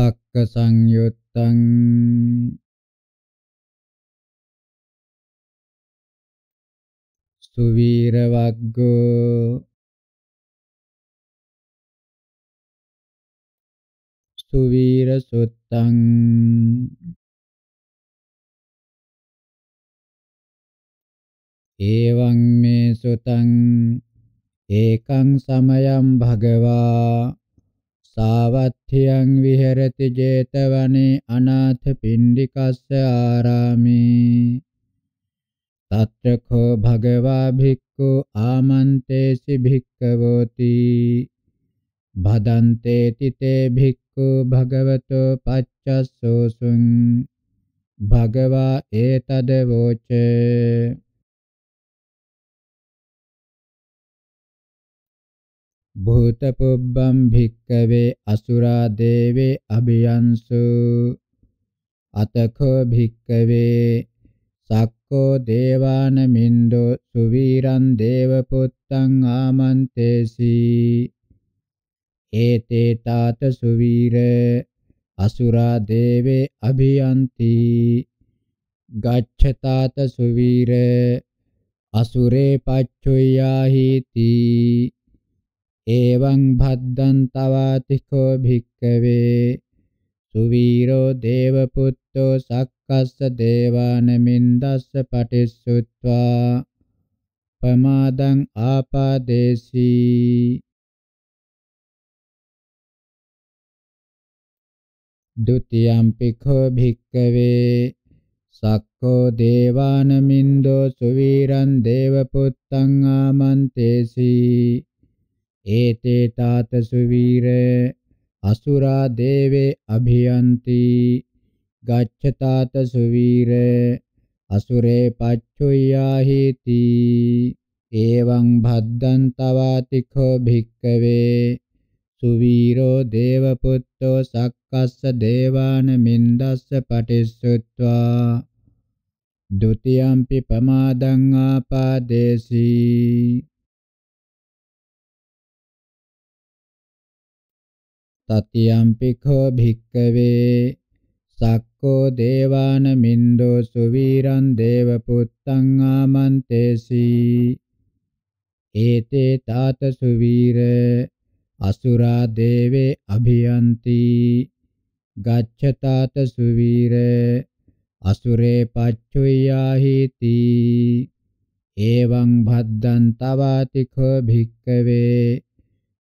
සක්ක සංයුත්තං සුවීර වග්ගෝ සුවීර සුත්තං එවං මේ සුතං ඒකං සමයං භගවා සාවත්ථියං විහෙරති 제තවනේ අනාථ පින්ඩිකස්ස ආරාමේ තත්‍රකෝ භගවා භික්ඛු ආමන්තේසි භික්ඛවෝති භදන්තේ තිතේ භික්ඛු භගවතෝ පච්චස්සෝසුං භගවා ඒතද වෝචේ භූත පුබ්බම් භික්කවේ අසුරා දේවේ අභියන්සු අතඛෝ භික්කවේ සක්කෝ දේවාන මින්දෝ සුවීරං දේවපුත්තං ආමන්තේසි ඒතේ තාත සුවීර අසුරා දේවේ අභියන්ති ගච්ඡතාත සුවීර අසුරේ පච්චුයාහිති එවං භද්දං තවාතිකෝ භික්කවේ සුවීරෝ දේවපුත්තෝ සක්කස්ස දේවාන මින්දස්ස පටිසුත්වා පමාදං ආපාදේසී ဒုတိယံ පිඛෝ භික්කවේ සක්කෝ දේවාන මින්දෝ සුවීරං දේවපුත්තං ආමන්තේසී ඒතේ තාත සුවීර අසුරා දේවේ අභියන්ති ගච්ඡතාත සුවීර අසුරේ පච්චුයාහිති එවං භද්දං තවාතිඛෝ භික්කවේ සුවීරෝ දේවපුත්තෝ සක්කස්ස දේවාන මින්දස්ස පටිස්සුත්වා ဒ ුතියම්පි පමාදං ආපාදේසී තතියම්පිඛෝ භික්කවේ සක්කෝ දේවාන මින්දෝ සුවීරං දේවපුත්තං ආමන්තේසි ඒතේ තාත සුවීර අසුරා දේවේ අභියන්ති ගච්ඡතාත සුවීර අසුරේ පච්චුයාහිති එවං භද්දං තවාතිඛෝ භික්කවේ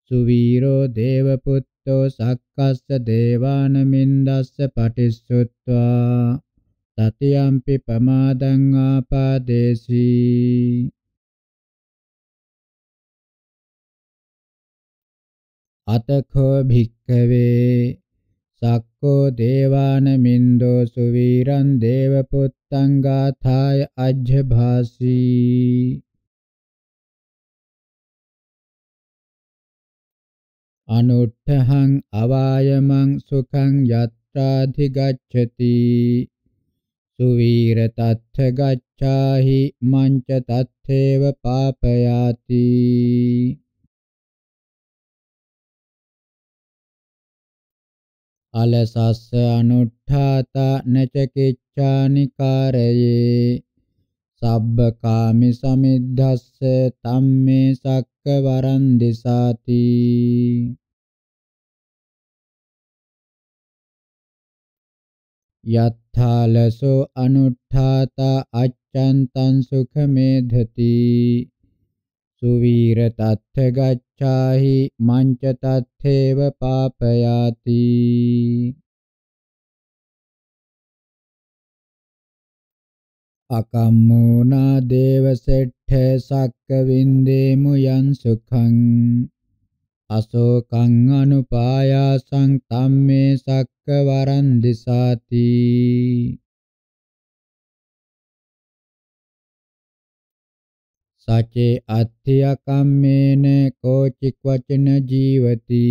සුවීරෝ දේවපුත් සත්තු සක්කස්ස දේවාන මින්දස්ස පටිසුත්වා තතියම්පි පමාදං ආපාදේසී අතඛෝ භික්ඛවේ සක්කෝ දේවාන මින්දෝ සුවීරං දේවපුත්තං ගාථාය අජ්ජභාසී අනුට්ඨහං අවායමං සුඛං යත්‍රාධි ගච්ඡති සුවීර තත්ථ ගච්ඡාහි මංච තත්ථේව පාපයාති අලසස්ස අනුට්ඨාත නච කිච්ඡානිකාරයේ සබ්බකාමි සමිද්ධස්ස තම්මේ සක්ක වරන් දිසාති යත්ථාලසෝ අනුත්ථාත අච්ඡන්තං සුඛමේධති සුවීර තත්ථ ගච්ඡාහි මංච තත්ථේව පාපයාති අකම්මෝනා දේවසෙට්ඨ සක්කවින්දේමු යං සුඛං අශෝකං අනුපායාසං තම්මේ සක්කවරන් දිසාති සචේ අත්ථිය කම්මේන කෝචික් වචන ජීවති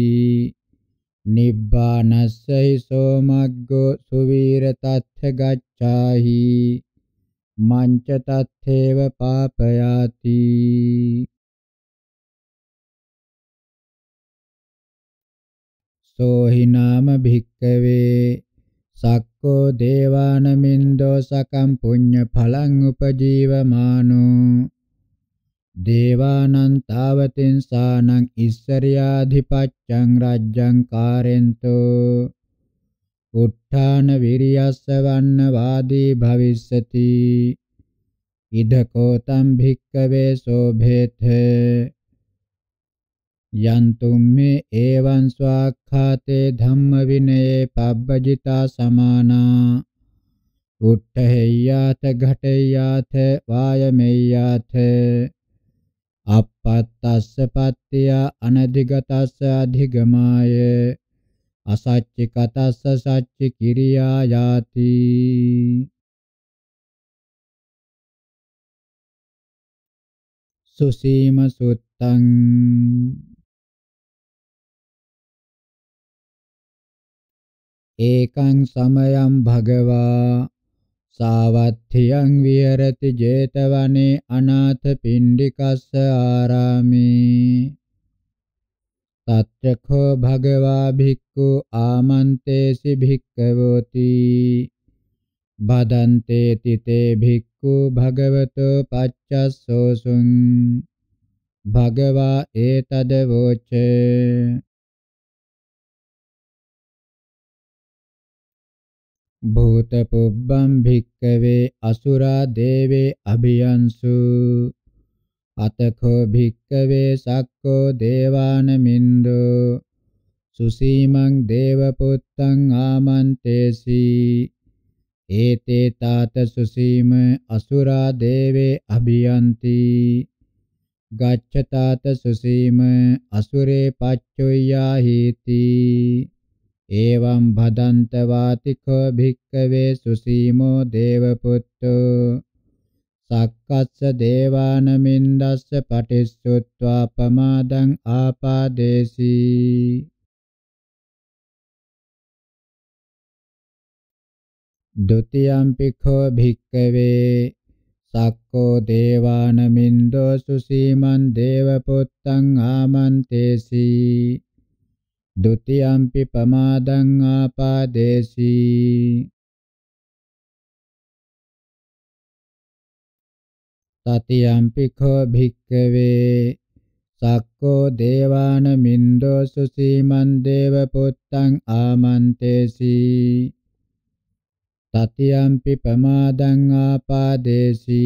නිබ්බානස්සයි සෝමග්ගෝ සුවීර තත්ථ ගච්ඡාහි මංච තත්ථේව පාපයාති සෝහි නාම භික්කවේ සක්කෝ දේවානමින්දෝ සකම් පුඤ්ඤ ඵලං උපජීවමානෝ දේවානං තාවතින් සානං ඉස්සරියාධිපච්ඡං රජ්ජං කාරෙන්තෝ උත්ථාන විරියස්ස වන්න වාදී භවිස්සති ඉදකෝ තම් භික්කවේ සෝභේත යන්තුම් මේ ඒවං ස්වාක්ඛාතේ ධම්ම විනයේ පබ්බජිතා සමානා උට්ඨහෙය්‍යාත ඝටෙය්‍යාත වායමෙය්‍යාත අපත්තස්ස පත්ත්‍ය අනධිගතස්ස අධිගමාය අසච්චි කතස්ස සච්චි කිරියා යාති සුසීම සුත්තං ඒකං සමයං භගවා සාවත්ථියං විහෙරති 제තවනේ අනාථ පිණ්ඩිකස්ස ආරාමේ තත්‍රකෝ භගවා භික්ඛු ආමන්තේසි භික්ඛවෝති බදන්තේ තිතේ භික්ඛු භගවතෝ පච්චස්සෝසුං භගවා ඒතද වෝචේ භූත පුබ්බම් භික්කවේ අසුරා දේවේ අභියන්සු අතකෝ භික්කවේ සක්කෝ දේවානමින්දෝ සුසීමං දේවපුත්තං ආමන්තේසි ඒතේ තාත සුසීම අසුරා දේවේ අභියන්ති ගච්ඡතාත සුසීම අසුරේ පච්චොය්‍යා හීති එවං භදන්ත වාතිකෝ භික්කවේ සුසීමෝ දේවපුත්තෝ සක්කස්ස දේවානමින්දස්ස පටිස්සුත්වා පමාදං ආපාදේසී දුතියම් පිඛෝ භික්කවේ සක්කෝ දේවානමින්දෝ සුසීමන් දේවපුත්තං ආමන්තේසී ဒ උතියම්පි පමාදං ආපාදේසී තතියම්පි කෝ භික්කවේ සක්කෝ දේවාන මින්දෝ සුසීමන් දේව පුත්තං ආමන්තේසි තතියම්පි පමාදං ආපාදේසි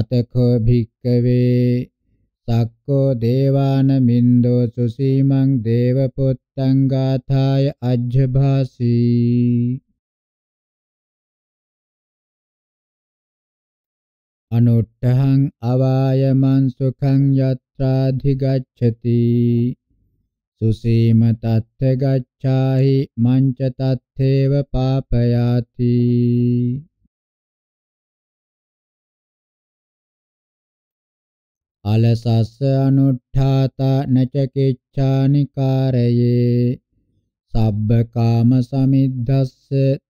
අතකෝ භික්කවේ සක්කෝ දේවාන මින්දෝ සුසීමං දේව පුත්තං ගාථාය අජ්ජභාසී අනුට්ඨං අවායමං සුඛං යත්‍රාධි ගච්ඡති සුසීම තත්ථ ගච්ඡාහි මංච තත්ථේව පාපයාති අලසස්ස අනුට්ඨාතා නච කිච්ඡානි කාරයේ සබ්බ කාම සමිද්දස්ස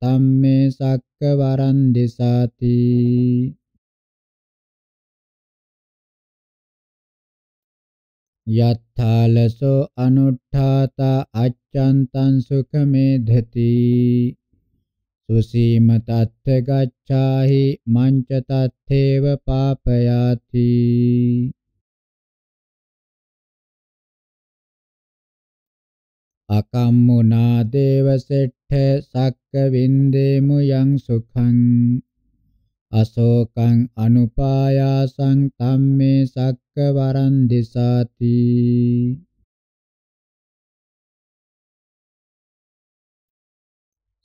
තම්මේ සක්ක වරන් දිසාති යත්ථාලසෝ අනුත්ථාතා අච්ඡන්තං සුඛමේධති සුසීම තත්ථ ගච්ඡාහි මංච තත්ථේව පාපයාති අකම්මුනා දේව සෙට්ඨ සක්ක වින්දේමු යං සුඛං අශෝකං අනුපායාසං තම්මේ සක් වරං දිසාති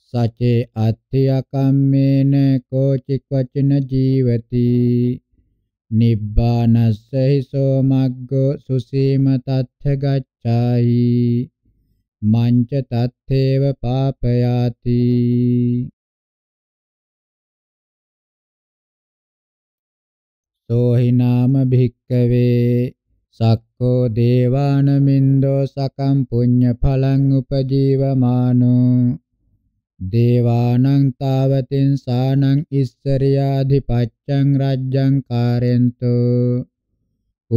සචේ අත්ථයකම්මේන කෝචි වචන ජීවති නිබ්බානස්සහි සෝ මග්ගෝ සුසීම තත්ථ ගච්ඡායි මංච තත්තේව පාපයාති සෝහිනාම භික්කවේ සක්කෝ දේවානමින්දෝ සකම් පුඤ්ඤ ඵලං උපජීවමානෝ දේවානං තාවතින් සානං ඉස්සරියාධිපච්ඡං රජ්ජං කාරෙන්තෝ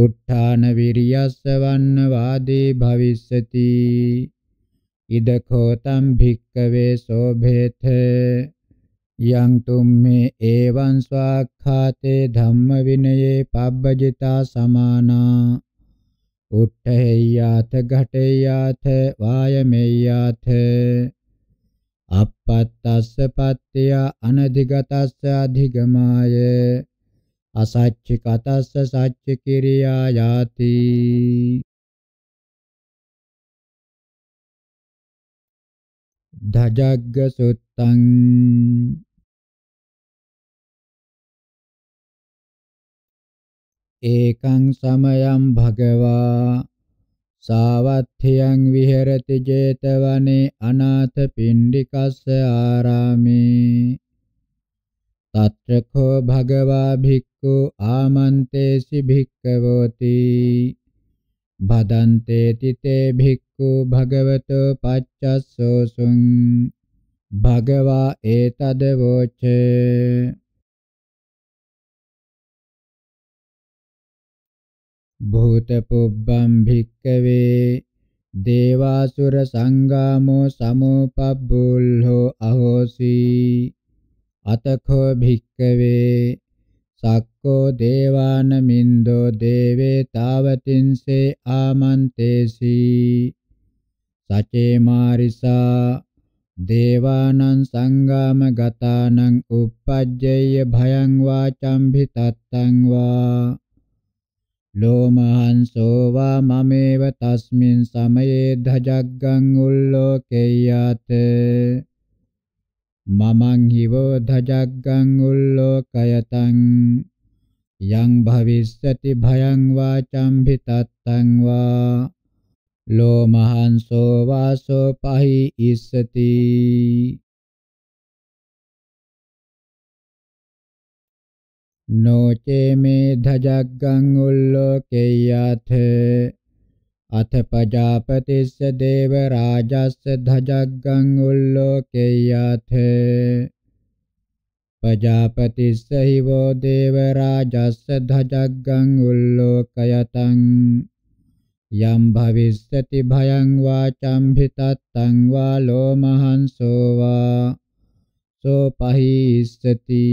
උත්ථාන විරියස්ස වන්න වාදී භවිස්සති ඉදඛෝ තම් භික්කවේ සෝභේතේ යං තුම්මේ එවං ස්වාක්ඛාතේ ධම්ම විනයේ පබ්බජිතා සමානා උට්ඨේයාත ඝටේයාත වායමේයාත අපත්තස්ස පත්‍ය අනධිගතස්ස අධිගමාය අසච්චිකතස්ස සච්ච කිරියා යාති ධජග්ග සුත්තං ඒකං සමයං භගවා සාවත්ථියං විහෙරති 제තවනේ අනාථ පිණ්ඩිකස්ස ආරාමේ තත්‍රකෝ භගවා භික්ඛු ආමන්තේසි භික්ඛවෝති බදන්තේ තිතේ භික්ඛු භගවතෝ පච්චස්සෝසුං භගවා ඒතද වෝචේ භූතපුබ්බම් භික්කවේ දේවාසුර සංගාමෝ සමෝපබ්බුල්හෝ අහෝසි අතඛෝ භික්කවේ සක්කෝ දේවාන මින්දෝ දේවේ තාවතින්සේ ආමන්තේසි සචේ මාරිසා දේවානං සංගාම ගතානං uppajjayya භයං වා චම්භිතත්තං වා ලෝමහංසෝවා මමේව තස්මින් සමයේ ධජග්ගං උල්ලෝකේයත මමං හිවෝ ධජග්ගං උල්ලෝකයතං යං භවිස්සති භයං වාචම් භිතත්තං වා ලෝමහංසෝ වාසෝ පහි ඉස්සති නොචේ මේ ධජග්ගං උල්ලෝකේයත අත පජාපතිස්ස දේව රාජස්ස ධජග්ගං උල්ලෝකේයත පජාපතිස්ස හිවෝ දේව රාජස්ස ධජග්ගං උල්ලෝකයතං යම් භවිස්සති භයං වාචම්භිතත්තං වා ලෝමහංසෝ වා සෝ පහීස්සති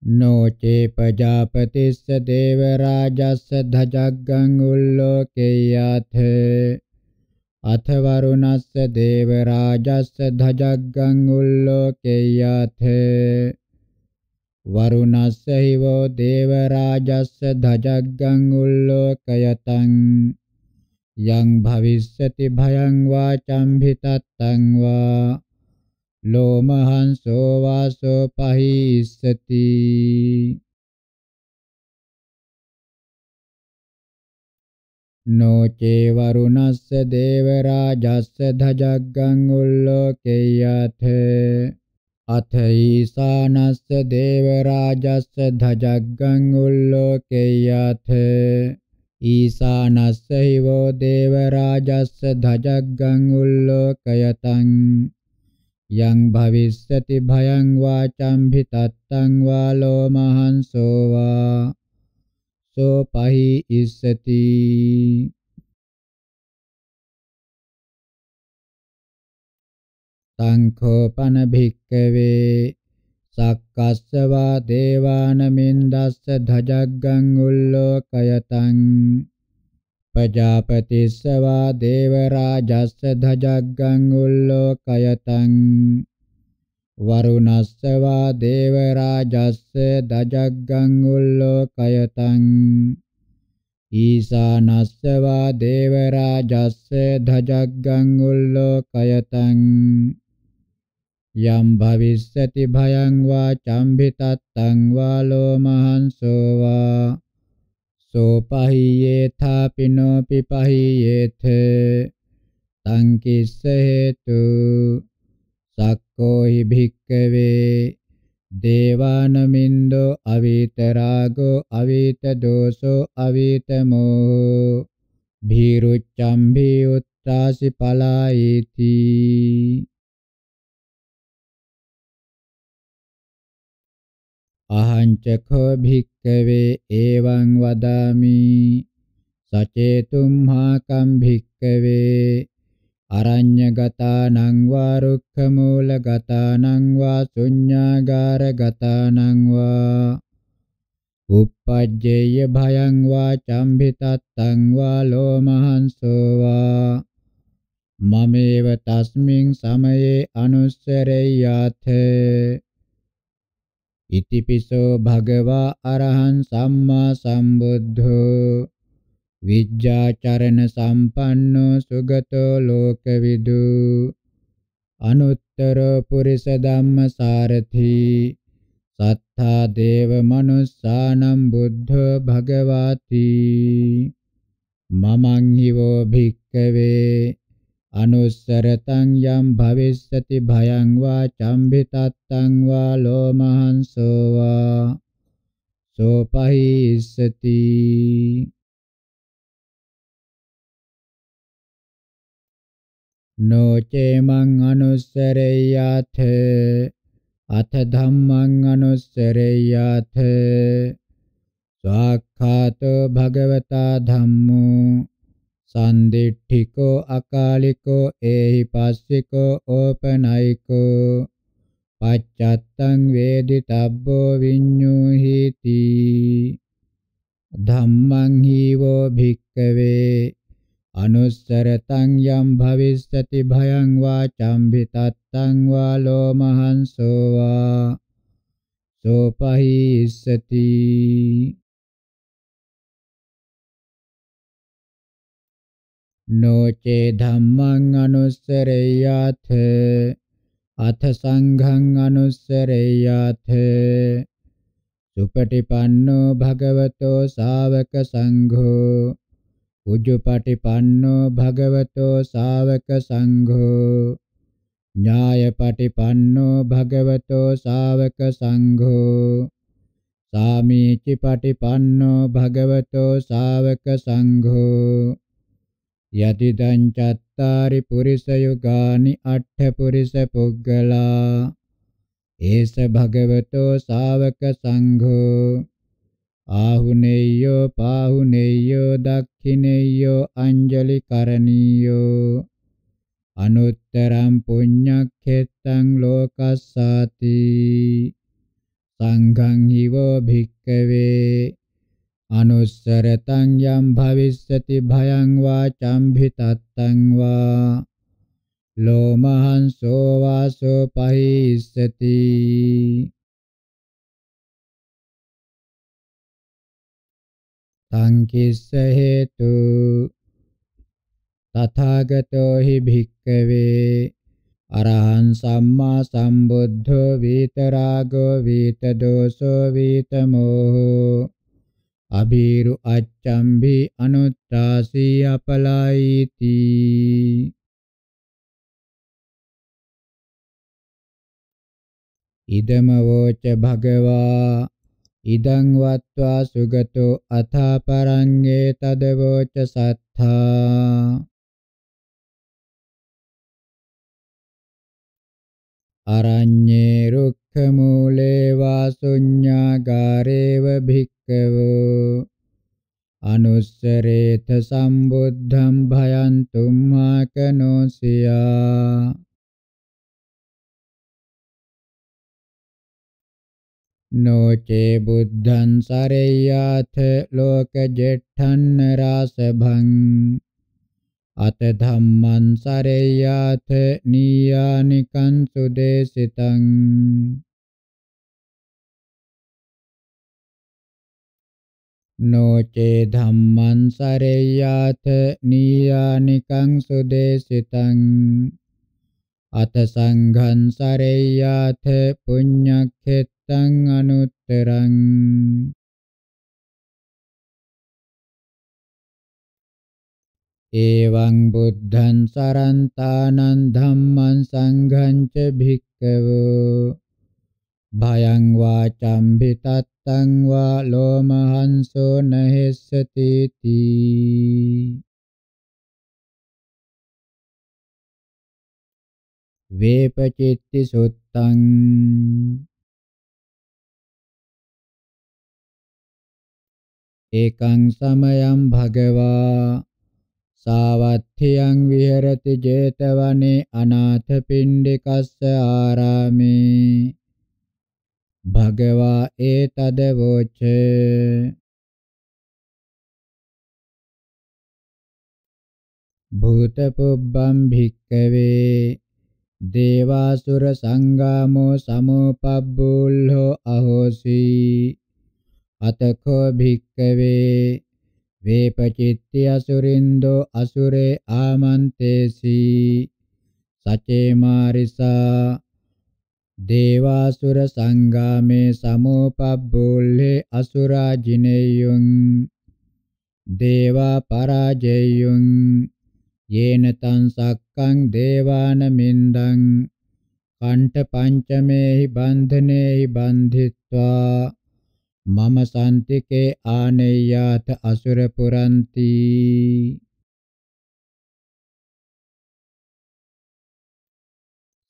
නොචේ පජාපතිස්ස දේවරාජස්ස ධජග්ගං උල්ලෝකේයත අත වරුණස්ස දේවරාජස්ස ධජග්ගං උල්ලෝකේයත වරුණස්ස හිවෝ දේවරාජස්ස ධජග්ගං උල්ලෝකයතං යං භවිස්සති භයං වා චම්භිතත්තං වා ලෝමහංසෝ වාසෝ පහිස්සති නොචේ වරුණස්ස දේව රාජස්ස ධජග්ගං උල්ලෝකේයත අතීසානස්ස දේව රාජස්ස ධජග්ගං උල්ලෝකේයත ඊසානස්ස හිවෝ දේව රාජස්ස ධජග්ගං උල්ලෝකයතං යං භවිස්සති භයං වාචම් භිතත්තං වාලෝ මහන්සෝ වා සෝ පහි ඉස්සති සංඛෝපන භික්කවේ සක්කස්ස වා දේවානමින්දස්ස ධජග්ගං උල්ලෝකයතං පජාපතිස්සවා දේවරාජස්ස ධජග්ගං උල්ලෝකයතං වරුණස්සවා දේවරාජස්ස ධජග්ගං උල්ලෝකයතං ඊසානස්සවා දේවරාජස්ස ධජග්ගං උල්ලෝකයතං යම් භවිස්සති භයං වා චම්භිතත්තං වා ලෝමහංසෝ වා සෝපහීයේථා පිනෝ පිපහීයේත තං කිස්ස හේතු සක්කෝ හි භික්කවේ දේවානමින්දෝ අවීත රාගෝ අවීත දෝසෝ අවීත මෝහෝ භීරුච්ඡම්භි උත්තාසි පලායේති අහංචකෝ භික්කවේ එවං වදාමි සචේතුම්හා කම් භික්කවේ අරඤ්‍යගතානං වා රුක්ඛමූලගතානං වා ශුඤ්ඤාගාරගතානං වා uppajjeya bhayaṃ va cambhitattaṃ va lomahanso va mameva tasmiṃ samaye anussareyathe ඉතිපිසෝ භගවා අරහං සම්මා සම්බුද්ධෝ විජ්ජාචරණ සම්පන්නෝ සුගතෝ ලෝකවිදු අනුත්තර පුරිස ධම්ම සාරති සත්තා දේව මනුස්සානම් බුද්ධ භගවාති මමං හිවෝ භික්කවේ අනුස්සරතං යම් භවිස්සති භයං වා චම්බිතත්තං වා ලෝමහංසෝ වා සෝපහිස්සති නොචේමං අනුස්සරේයාත අත ධම්මං අනුස්සරේයාත ස්වාක්ඛාතෝ භගවතා ධම්මෝ සන්දිට්ඨිකෝ අකාලිකෝ ඒහි පස්සිකෝ ඕපනයිකෝ පච්චත්තං වේදිතබ්බෝ විඤ්ඤුහිති ධම්මං හීවෝ භික්කවේ අනුස්සරතං යම් භවිස්සති භයං වා චම්භිතත්තං වා ලෝමහංසෝ වා සෝපහි ඉස්සති නොචේ ධම්මං අනුස්සරේයාත අත සංඝං අනුස්සරේයාත සුපටිපන්නෝ භගවතෝ ශාවක සංඝෝ උජ්ජපටිපන්නෝ භගවතෝ ශාවක සංඝෝ ඥායපටිපන්නෝ භගවතෝ ශාවක සංඝෝ සාමීචිපටිපන්නෝ භගවතෝ ශාවක සංඝෝ යති දං චත්තාරි පුරිස යුගානි අට්ඨ පුරිස පුග්ගලා ඒස භගවතෝ ශාවක සංඝෝ ආහුනේයෝ පාහුනේයෝ දක්ඛිනේයෝ අංජලි කරණීයෝ අනුත්තරං පුඤ්ඤක්ඛෙත්තං ලෝකස්සාති සංඝං හිවෝ භික්ඛවේ අනුස්සරතං යම් භවිස්සති භයං වා චම්භිතත්තං වා ලෝමහං සෝවාසෝ පහිස්සති තංකිස්ස හේතු තථාගතෝ හි භික්ඛවේ අරහං සම්මා සම්බුද්ධෝ විතරාගෝ විතදෝසෝ විතමෝහෝ අබීරු අච්ඡම්බි අනුත්තාසී අපලයිති ඉදම වෝච භගවා ඉදං වත්වා සුගතෝ අථා පරංගේ තද වෝච සත්තා අරඤ්ඤේ රුක්ඛ මූලේ වාසුඤ්ඤාගාරේව භික් භික්කවෝ අනුස්සරේත සම්බුද්ධං භයන්තුම් මාකනෝසියා නොචේ බුද්ධං සරේයාත ලෝක ජෙට්ඨන්න රාසභං අත ධම්මං සරේයාත නීයානිකං සුදේසිතං නොචේ ධම්මං සරේයාත නීයානිකං සුදේශිතං අත සංඝං සරේයාත පුඤ්ඤක්ඛෙත්තං අනුත්තරං එවං බුද්ධං සරන්තානං ධම්මං සංඝං ච භික්ඛවෝ භයං වාචම් පිටත් තං වා ලෝමහංසෝ නහෙස්සති තී වේපචිත්ති සුත්තං ඒකං සමයං භගවා සාවත්ථියං විහෙරති 제තවනේ අනාථ පිණ්ඩිකස්ස ආරාමේ භගවා ඒතද වොච භූත පුබ්බම් භික්කවේ දේවාසුර සංගාමෝ සමෝපබ්බුල්හෝ අහෝසි අතකෝ භික්කවේ වේපචිත්ති අසුරින්දෝ අසුරේ ආමන්තේසි සචේ මාරිසා දේවාසුර සංගාමේ සමෝපබ්බුල්ලේ අසුරා ජිනේයුං දේවා පරාජේයුං යේන තං සක්කං දේවාන මින්දං කණ්ඨ පංචමේහි බන්ධනේහි බන්ධිත්වා මම සම්තිකේ ආනෙය්‍යාත අසුර පුරන්ති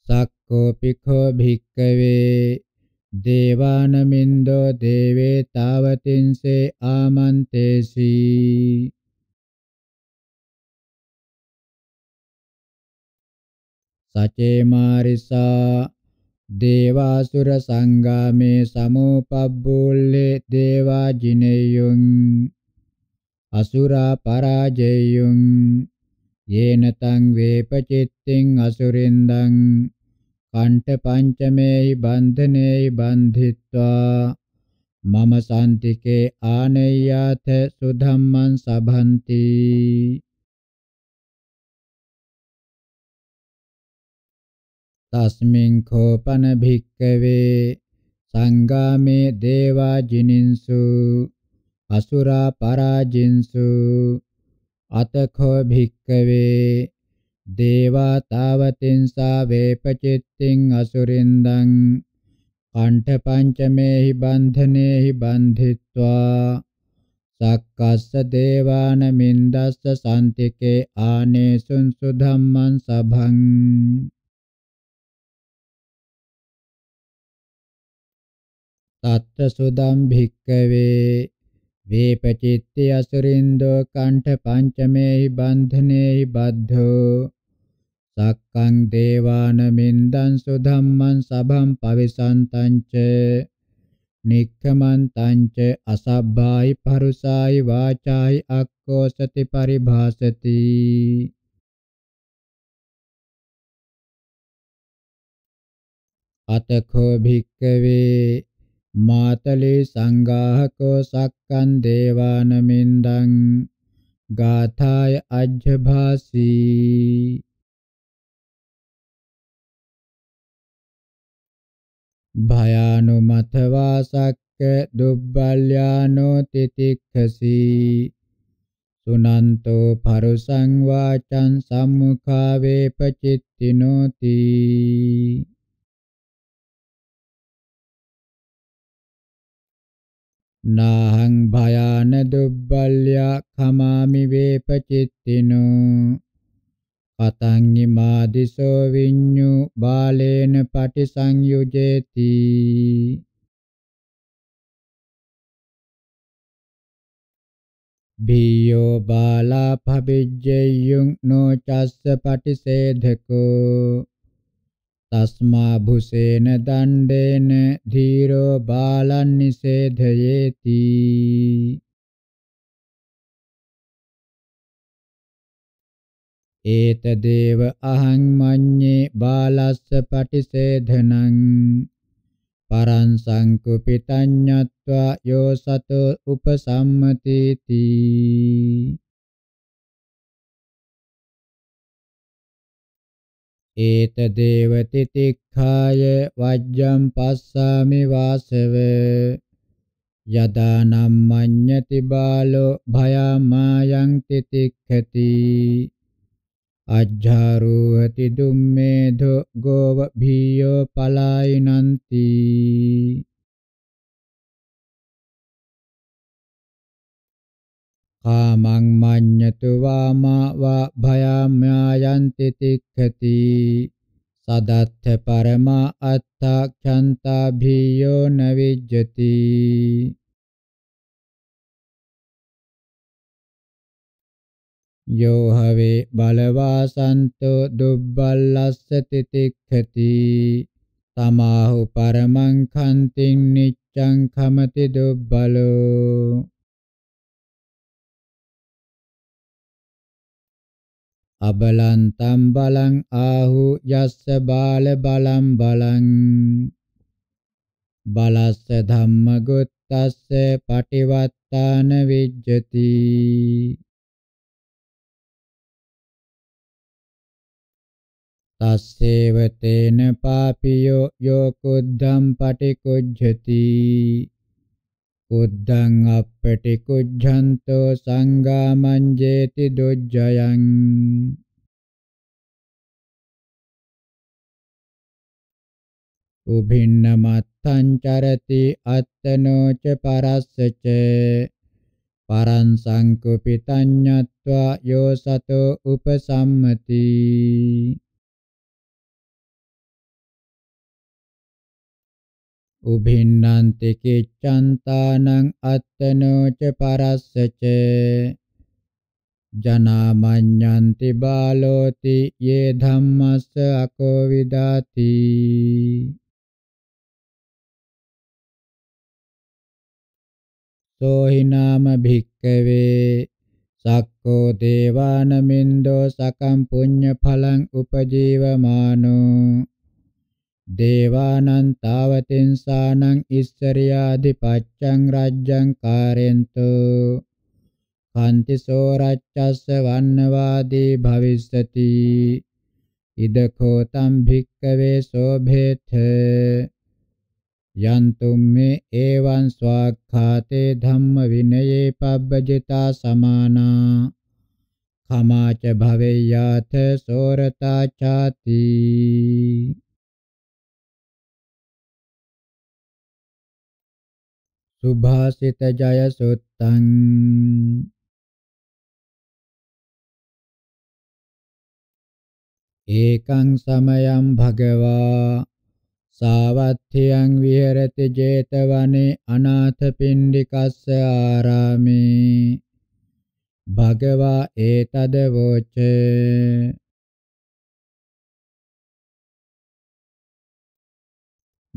සක් කෝපිඛෝ භික්කවේ දේවානමින්දෝ දේවේ තාවතින්සේ ආමන්තේසි සචේ මාරිසා දේවාසුර සංගාමේ සමෝපබ්බුල්ලේ දේවා ජිනේයුං අසුරා පරාජේයුං යේන තං වේපචිත්තිං අසුරින්දං කණ්ඨ පංචමේහි බන්ධනේහි බන්ධිත්වා මම සාන්තිකේ ආනෙය්‍යාත සුධම්මං සබන්ති තස්මින් කෝපන භික්කවේ සංගාමේ දේවා ජිනින්සු අසුරා පරාජින්සු අතඛෝ භික්කවේ දේවා තාවතින්සා වේපචිත්තිං අසුරින්දං කණ්ඨ පංචමේහි බන්ධනේහි බන්ධිත්වා සක්කස්ස දේවාන මින්දස්ස සම්තිකේ ආනේසුන් සුධම්මං සභං තත්ත සුදම් භික්කවේ වේපචිත්ති අසුරින්දෝ කණ්ඨ පංචමේහි බන්ධනේහි බද්ධෝ සක්කං දේවාන මින්දං සුධම්මං සබං පවිසන්තං ච නික්ඛමන්තං ච අසබ්බායි පරුසායි වාචායි අක්කෝ සති පරිභාසති අතඛෝ භික්ඛවේ මාතලේ සංඝාහකෝ සක්කං දේවාන මින්දං ගාථාය අජ්ජභාසී භයානුමතවා සක්ක දුබ්බල්යානෝ තිතික්ඛසි සුනන්තෝ පරුසං වාචං සම්මුඛාවේ පචිත්තිනෝති නාහං භයාන දුබ්බල්‍යා කමාමි වේපචිත්තිනෝ පතං ඉමාදිසෝ විඤ්ඤු බාලේන පටිසංයුජේති බියෝ බාලා පබිජ්ජේයුං නෝ චස්ස පටිසේධකෝ තස්මා භුසේන දණ්ඩේන ධීරෝ බාලන් නිසේධයේති ඒතදේව අහං මඤ්ඤේ බාලස්ස පටිසේධනං පරං සංකුපිතඤ්ඤත්වා යෝ සතෝ උපසම්මතිති ඒතදේව තිතික්ඛාය වජ්ජම් පස්සාමි වාසව යදානම් මඤ්ඤති බාලෝ භයමායං තිතික්ඛති අජ්ජාරෝහති දුම්මේධෝ ගෝව භීයෝ පලායනන්ති කාමං මඤ්ඤතු වාමා වා භයම්යායන්ති තික්ඛති සදත්ථ පරමා අත්තාක්ඛන්තා භීයෝ නවිජ්ජති යෝ හවේ බලවාසන්තෝ දුබ්බල්ලස්ස තිතික්ඛති තමාහු පරමං කන්තින් නිච්ඡං කමති දුබ්බලෝ අබලන්තම් බලං ආහු යස්ස බාල බලම් බලං බලස්ස ධම්මගොත්තස්ස පටිවත්තාන විජ්ජති තස්සේවතේන පාපියෝ යෝ කුද්ධම් පටිකුජ්ජති කුද්ධං අපටිකුජ්ජන්තෝ සංගාමංජේති දුජ්ජයං උභින්නමත්තං චරති අත්තනෝච පරස්සච පරං සංකුපිතඤ්ඤත්වා යෝ සතෝ උපසම්මති උභින්නන්ති කිච්ඡන්තානං අත්තනෝ ච පරස්සච ජනාමඤ්ඤන්ති බාලෝති යේ ධම්මස්ස අකෝ විදාති සෝහිනාම භික්කවේ සක්කෝ දේවානමින්දෝ සකම් පුඤ්ඤ ඵලං උපජීවමානෝ දේවානං තාවතින්සානං ඉස්සරියාදි පච්චං රාජ්‍යං කාරෙන්තු කාන්තිසෝ රාජ්ජස්ස වන්නවාදී භවිස්සති ඉදකෝ තම් භික්කවේ සෝභේත යන්තුම් මේ ඒවං ස්වාක්ඛාතේ ධම්ම විනයේ පබ්බජිතා සමානා කමාච භවෙය්‍යාත සෝරතා ചാති සුභාසිත ජය සුත්තං ඒකං සමයං භගවා සාවත්ථියං විහෙරති 제තවනේ අනාථ පිණ්ඩිකස්ස ආරාමේ භගවා ඒතද වෝච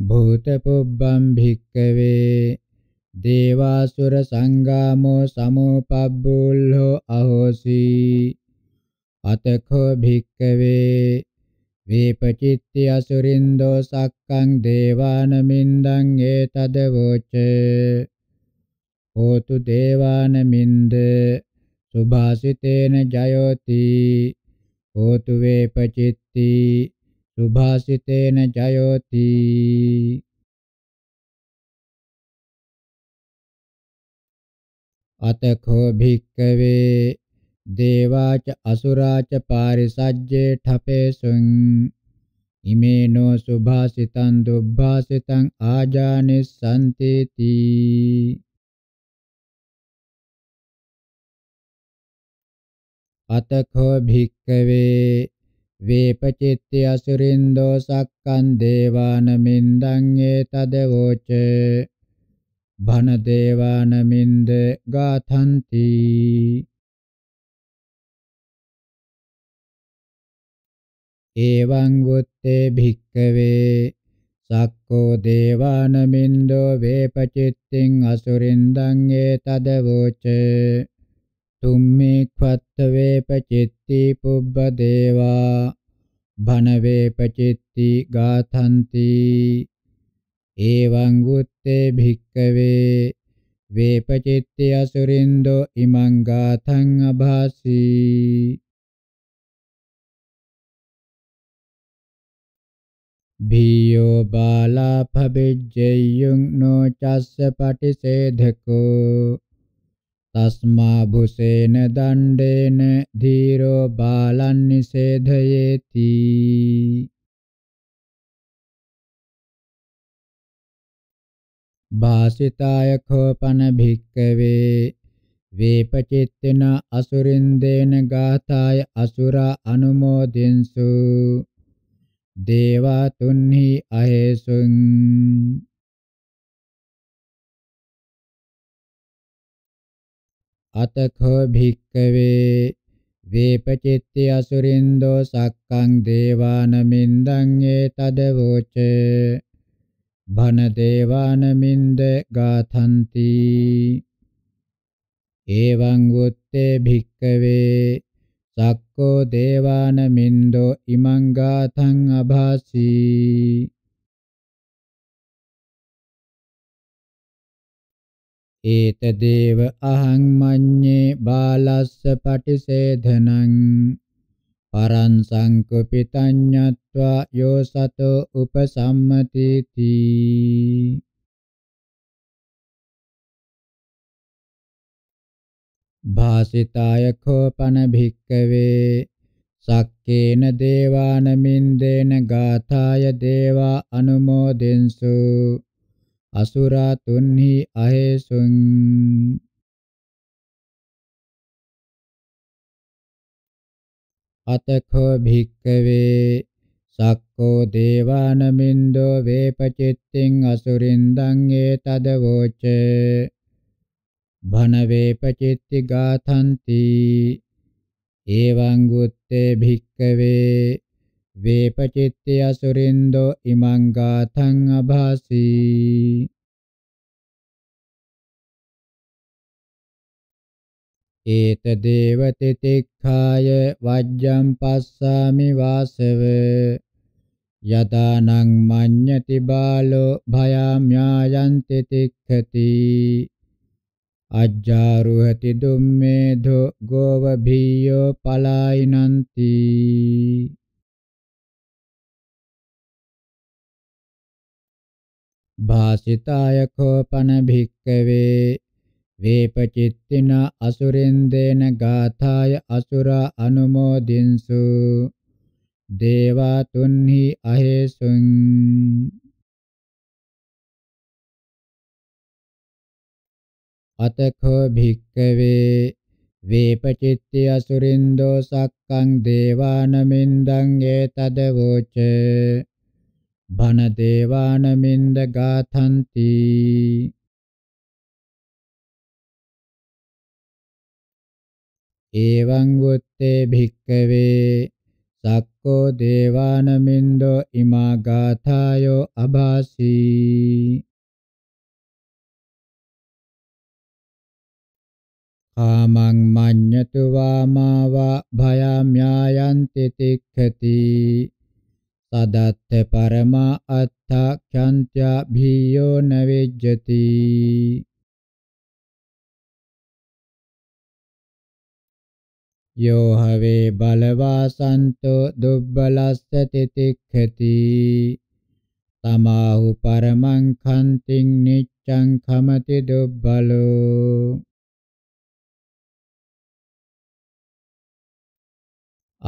භූත පුබ්බම් භික්කවේ දේවාසුර සංගාමෝ සමෝපබ්බුල්හෝ අහෝසි අතකෝ භික්කවේ වේපචිත්ති අසුරින්දෝ සක්කං දේවානමින්දං ඒතද වෝච හෝතු දේවානමින්ද සුභාසිතේන ජයෝති හෝතු වේපචිත්ති සුභාසිතේන ජයෝති අතඛෝ භික්කවේ දේවාච අසුරාච පාරිසජ්ජේ ඨපේසුං ඉමේනෝ සුභාසිතං දුබ්භාසිතං ආජානිස්සන්ති තී අතඛෝ භික්කවේ වේපචිත්ති අසුරින් දෝසක්ඛං දේවානමින්දං ඒතදවෝච භනදේවානමින්ද ගාථන්ති එවං වුත්තේ භික්කවේ සක්කෝ දේවානමින්දෝ වේපචිත්තිං අසුරින්දං ඒතද වෝච තුම්මේ ක්වත්ත වේපචිත්ති පුබ්බ දේවා භන වේපචිත්ති ගාථන්ති එවං උත්තේ භික්කවේ වේපචිත්ති අසුරින්දෝ ඉමං ගාථං අභාසී භීයෝ බාලා පබිජ්ජයුං නෝ චස්ස පටිසේධකෝ තස්මා භුසේන දණ්ඩේන ධීරෝ බාලන් නිසේධයේති භාසිතාය කෝපන භික්කවේ වේපචිත්තන අසුරින්දේන ගාථාය අසුරා අනුමෝදින්සු දේවා තුන්හි අහේසුං අතඛෝ භික්කවේ වේපචිත්ති අසුරින්දෝ සක්කං දේවානමින්දං ඒතදවෝචේ भनदेवानमिन्द गाथन्ति एवं वुत्ते भिक्कवे සක්කෝ දේවානමින්දෝ ඉමං ගාතං අභාසි ඒත දේව අහං මඤ්ඤේ බාලස්ස පටිසේධනං පරංසංකුපිතඤ්ඤත්වා යෝ සතෝ උපසම්මතිති භාසිතාය කෝපන භික්කවේ සක්කේන දේවාන මින්දේන ගාථාය දේවා අනුමෝදෙන්සු අසුරා තුන්හි අහේසුං අතඛෝ භික්කවේ සක්කෝ දේවානමින්දෝ වේපචිත්තිං අසුරින්දං ඒතදවෝච භන වේපචිත්ති ගාථන්ති එවං ගුත්තේ භික්කවේ වේපචිත්ති අසුරින්දෝ ඉමං ගාථං අභාසී ඒතදේව තිතික්ඛාය වජ්ජම් පස්සාමි වාසව යදානං මඤ්ඤති බාලෝ භයාම්‍යායන්ති තික්ඛති අජ්ජාරුහති දුම්මේධෝ ගෝව භීයෝ පලායිනන්ති භාසිතාය කෝපන භික්කවේ වේපචිත්තින අසුරෙන් දේන ගාථාය අසුරා අනුමෝදින්සු දේවා තුන්හි අහේසුං අතඛෝ භික්කවේ වේපචිත්ති අසුරින් දෝසක්ඛං දේවානමින්දං ඒතද වෝච භන දේවානමින්ද ගාථන්ති එවං වුත්තේ භික්කවේ සක්කෝ දේවානමින්දෝ ඉමා ගාථායෝ අභාසී කාමං මඤ්ඤතු වාමාවා භයම්‍යායන්ති තික්ඛති සදත්ථ පරමා අත්ථ ක්ඛන්ත්‍යා භීයෝ නවිජ්ජති යෝ හවේ බලවා සන්තෝ දුබ්බලස්ස තිතික්ඛති තමාහු පරමං කන්තිං නිච්ඡං කමති දුබ්බලෝ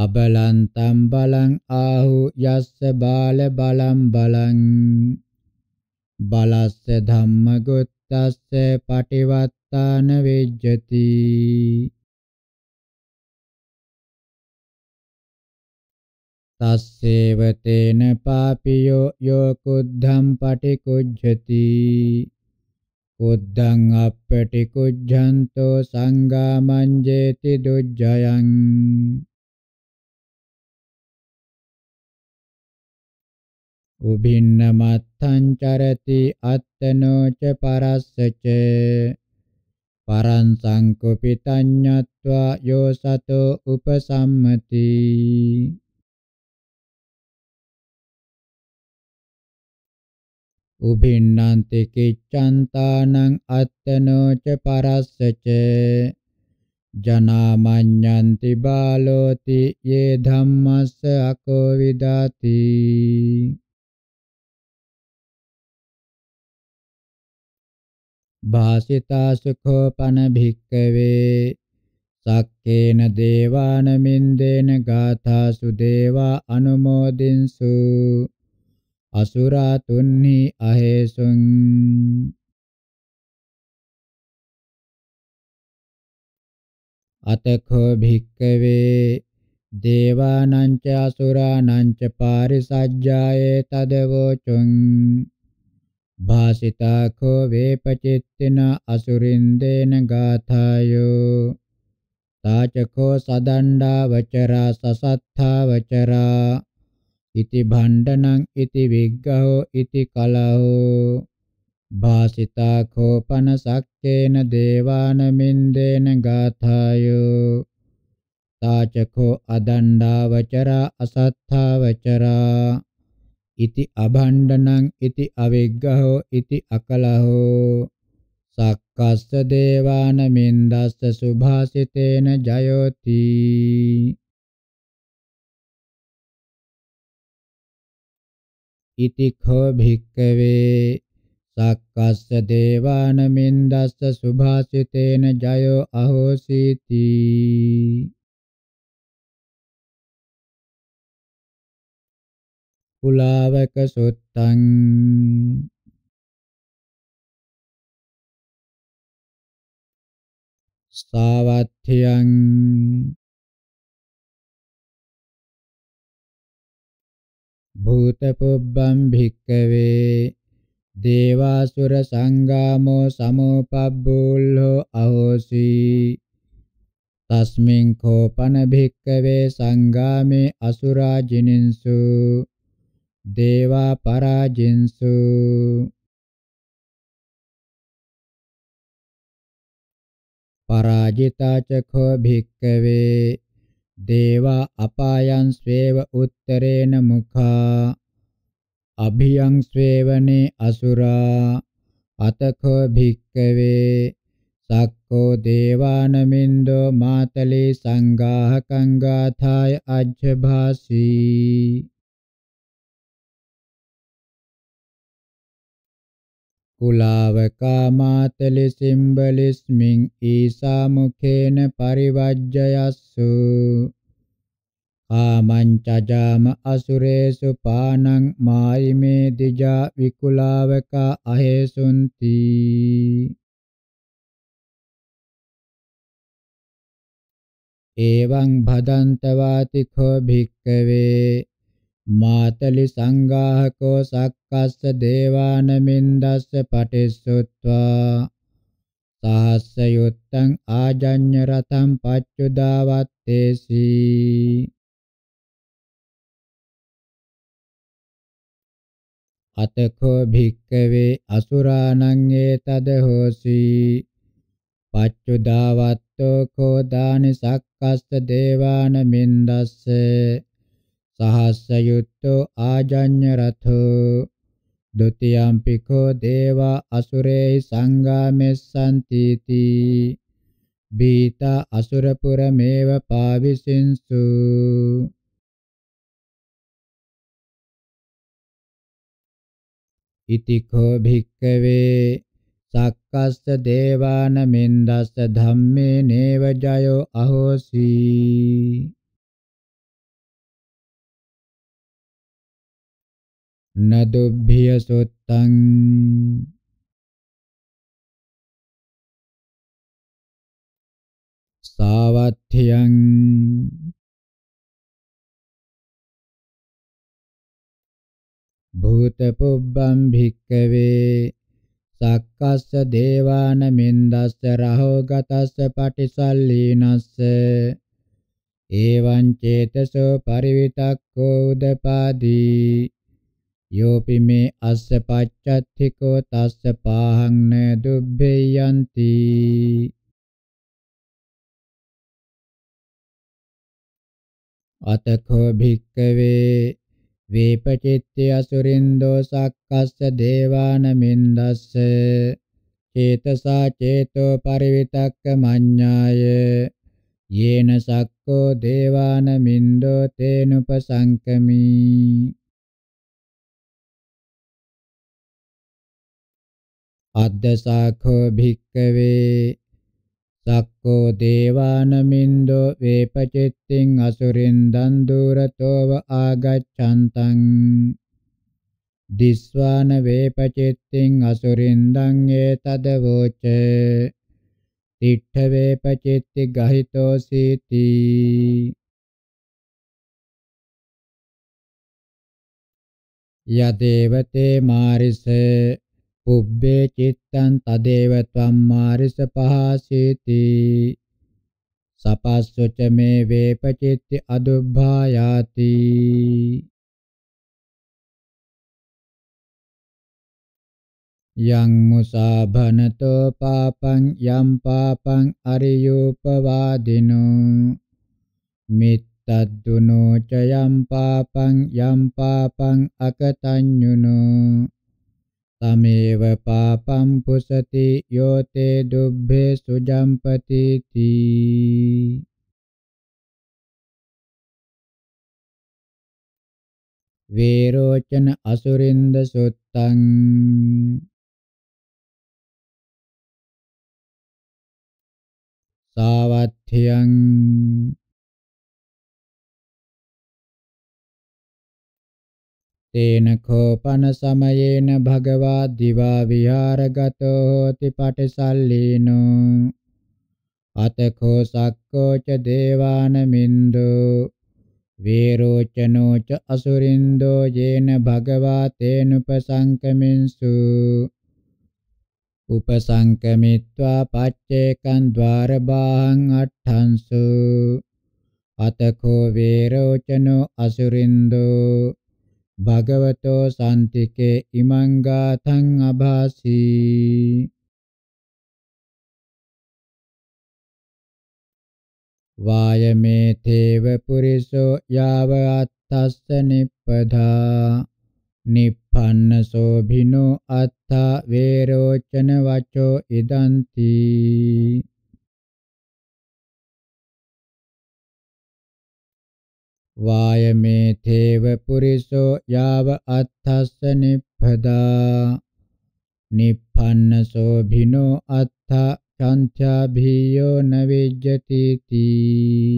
අබලන්තම් බලං ආහු යස්ස බාල බලම් බලං බලස්ස ධම්මගොත්තස්ස පටිවත්තාන වෙජ්ජති තස්සේවතේන පාපියෝ යෝ කුද්ධම් පටිකුජ්ජති කුද්ධං අපටිකුජ්ජන්තෝ සංඝා මංජේති දුජ්ජයං උබින්න මත්තං චරති අත්තනෝ ච පරස්සච පරං සංකුපිතඤ්ඤත්වා යෝ සතෝ උපසම්මති උබින්නන්ති කිච්ඡන්තානං අත්තනෝ ච පරස්සච ජනාමඤ්ඤන්ති බාලෝති යේ ධම්මස්ස අකෝ විදාති භාසිතා සුඛෝපන භික්කවේ සක්කේන දේවාන මින්දේන ගාථාසු දේවා අනුමෝදින්සු අසුරා තුන්හි අහේසුං අතඛෝ භික්කවේ දේවානං ච අසුරානං ච පාරිසජ්ජායේ තදවෝචුං භාසිතාඛෝ වේපචිත්තින අසුරින්දේන ගාථායෝ තාචකෝ සදණ්ඩා වචරා සසත්තා වචරා ඉති භණ්ඩනං ඉති විග්ගහෝ ඉති කලහෝ භාසිතා කෝපන සක්කේන දේවාන මින්දේන ගාථායෝ තාචකෝ අදණ්ඩා වචරා අසත්තා වචරා ඉති අභණ්ඩනං ඉති අවිග්ගහෝ ඉති අකලහෝ සක්කස්ස දේවාන මින්දස්ස සුභාසිතේන ජයෝති ඉති ඛෝ භික්ඛවේ සක්කස්ස දේවාන මින්දස්ස සුභාසිතේන ජයෝ අහෝසීති කුලාවක සුත්තං සාවත්ථියං භූතපුබ්බම් භික්කවේ දේවාසුර සංගාමෝ සමෝපබ්බුල්හෝ අහෝසි තස්මින් කෝපන භික්කවේ සංගාමේ අසුරා ජිනින්සු දේවා පරාජින්සු පරාජිතාච කෝ භික්කවේ දේවා අපායන් ස්වේව උත්තරේන මුඛා අභියං ස්වේවනේ අසුරා අතකෝ භික්කවේ සක්කෝ දේවානමින්දෝ මාතලේ සංඝාහකං ගාථාය අජ්ජභාසී කුලාවකා මාතලි සිම්බලිස්මින් ඊසා මුඛේන පරිවජ්ජයස්සු ආමංචජාම අසුරේසු පානං මායිමේ දිජා විකුලාවකා අහේසුන්ති එවං භදන්තවාති කෝ භික්කවේ මාතලි සංඝාහකෝ සක්කස්ස දේවානමින්දස්ස පටිසුත්වා සහස්ස යුත්තං ආජඤ්‍ය රතං පච්චුදාවත්තේසි අතකෝ භික්කවේ අසුරාණං ඒතද හෝසි පච්චුදාවත්තෝ කෝ දානි සක්කස්ස දේවානමින්දස්ස සහස්සයුත්තෝ ආජඤ්‍ය රතෝ ဒ ුතියම්පිකෝ දේවා අසුරේහි සංගාමෙස්සන්ති තී බීත අසුර පුරමේව පාවිසින්සු ඉතිකෝ භික්කවේ සක්කස්ස දේවාන මින්දස්ස ධම්මේ නේව ජයෝ අහෝසී නදුබ්භිය සුත්තං සාවත්ථියං භූත පුබ්බම් භික්කවේ සක්කස්ස දේවාන මින්දස්ස රහෝ ගතස්ස පටිසල්ලීනස්ස ඒවං චේතසෝ පරිවිතක්කෝ උදපාදී යෝපි මේ අස්ස පච්චත්තිකෝ තස්ස පාහං න දුබ්බේයන්ති අතකෝ භික්කවේ වේපචිත්ති අසුරින්දෝ සක්කස්ස දේවානමින්දස්ස චේතසා චේතෝ පරිවිතක්ක මඤ්ඤාය යේන සක්කෝ දේවානමින්දෝ තේනුපසංකමී අද්දසාඛෝ භික්කවේ සක්කෝ දේවානමින්දෝ වේපචිත්තිං අසුරින් දන් දුරතෝව ආගච්ඡන්තං දිස්වාන වේපචිත්තිං අසුරින් දං ඒතදවෝච තිට්ඨ වේපචිත්ති ගහිතෝ සීති යදේවතේ මාරිසේ උබ්බේ චිත්තං තදේව ත්වම්මාරිස පහසීති සපස්සොච මේ වේපචිත්ති අදුභායාති යං මුසාභනතෝ පාපං යම් පාපං අරියෝපවාදිනෝ මිත්තද්දුනෝ ච යම් පාපං යම් පාපං අකතඤ්ඤුනෝ तमेव पापं पुसति यो ते दुःखेषु जम्पतीति වේරෝචන අසුරින්ද සුත්තං සාවත්ථ්‍යං තේන කෝපන සමයේන භගවා දිවා විහාරගතෝ හෝති පටිසල්ලීනෝ අතකෝ සක්කෝ ච දේවාන මින්දෝ වේරෝචනෝ ච අසුරින්දෝ යේන භගවා තේනුපසංකමින්සු උපසංකමිත්වා පච්චේකං ద్వාරබාහං අට්ඨංසු අතකෝ වේරෝචනෝ අසුරින්දෝ භගවතෝ සාන්තිකේ ඉමංගාතං අභාසී වායමේ තේව පුරිසෝ යාව අත්තස්ස නිප්පදා නිප්පන්නසෝ භිනෝ අත්තා වේරෝචන වචෝ ඉදන්ති වායමේ තේව පුරිසෝ යාව අත්තස්ස නිප්පදා නිප්පන්නසෝ භිනෝ අත්ථ චංචා භීයෝ නවිජ්ජති තී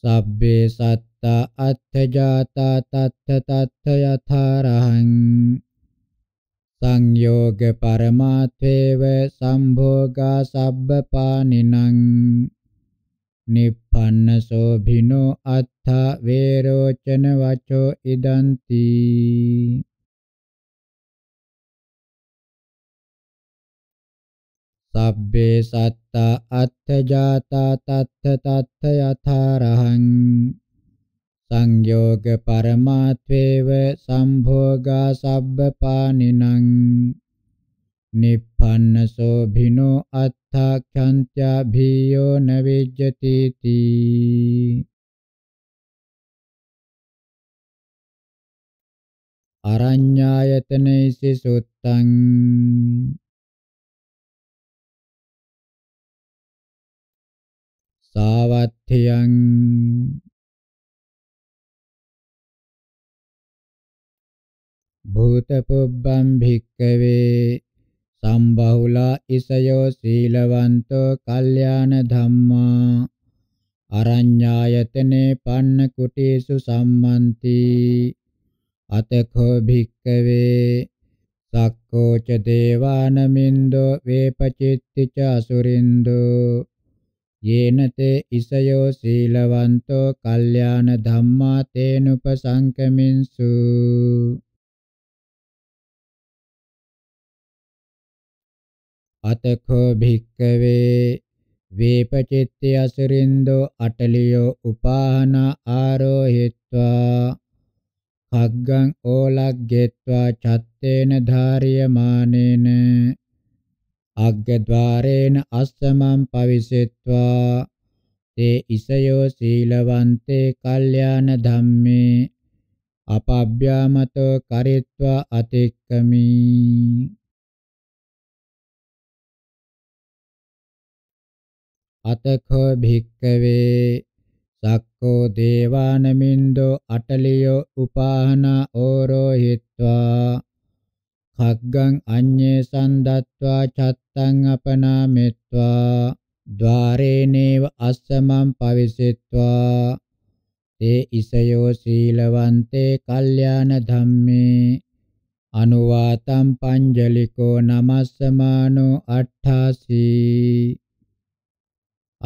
සබ්බේ සත්තා අත්ථ ජාතා තත්ථ තත්ථ යථාරහං සංයෝග පරමාත්වේව සම්භෝගා සබ්බපානිනං නිප්පන්නසෝ භිනෝ අත්ථ වේරෝචන වචෝ ඉදන්ති සබ්බේ සත්තා අත්ථ ජාතා තත්ථ තත්ථ යථාරහං සංයෝග පරමාත්වේව සම්භෝගා සබ්බපානිනං නිප්පන්නසෝ භිනෝ අත්ථක්ඛන්ත්‍යා භීයෝ නවිජ්ජති තී අරඤ්ඤායතනේසි සුත්තං සාවත්ථියං භූතපුබ්බම් භික්කවේ සම්බහුලා ඉසයෝ සීලවන්තෝ කල්යාණ ධම්මා අරඤ්ඤායතනේ පන්න කුටිසු සම්මන්ති අතඛෝ භික්කවේ සක්කෝච දේවානමින්දෝ වේපචිත්ති ච අසුරින්දෝ යේනතේ ඉසයෝ සීලවන්තෝ කල්යාණ ධම්මා තේනුපසංකමින්සු අතකෝ භික්කවේ වේපචිත්ති අසුරින්දෝ අටලියෝ උපාහන ආරෝහිත්වා කග්ගං ඕලග්ගෙත්වා චත්තේන ධාරියමානේන අග්ගද්වාරේන අස්සමං පවිසෙත්වා තේ ඉසයෝ සීලවන්තේ කල්යාණ ධම්මේ අපබ්භ්‍යාමතෝ කරිත්වා අතික්කමී අතඛෝ භික්කවේ සක්කෝ දේවානමින්දෝ අටලියෝ උපාහන ඕරෝ හිත්වා khaggang anye sandatva chattang apanametva dvarenev assamam pavisitva te isayo silawante kalyana dhamme anuvatam panjaliko namassamano atthasi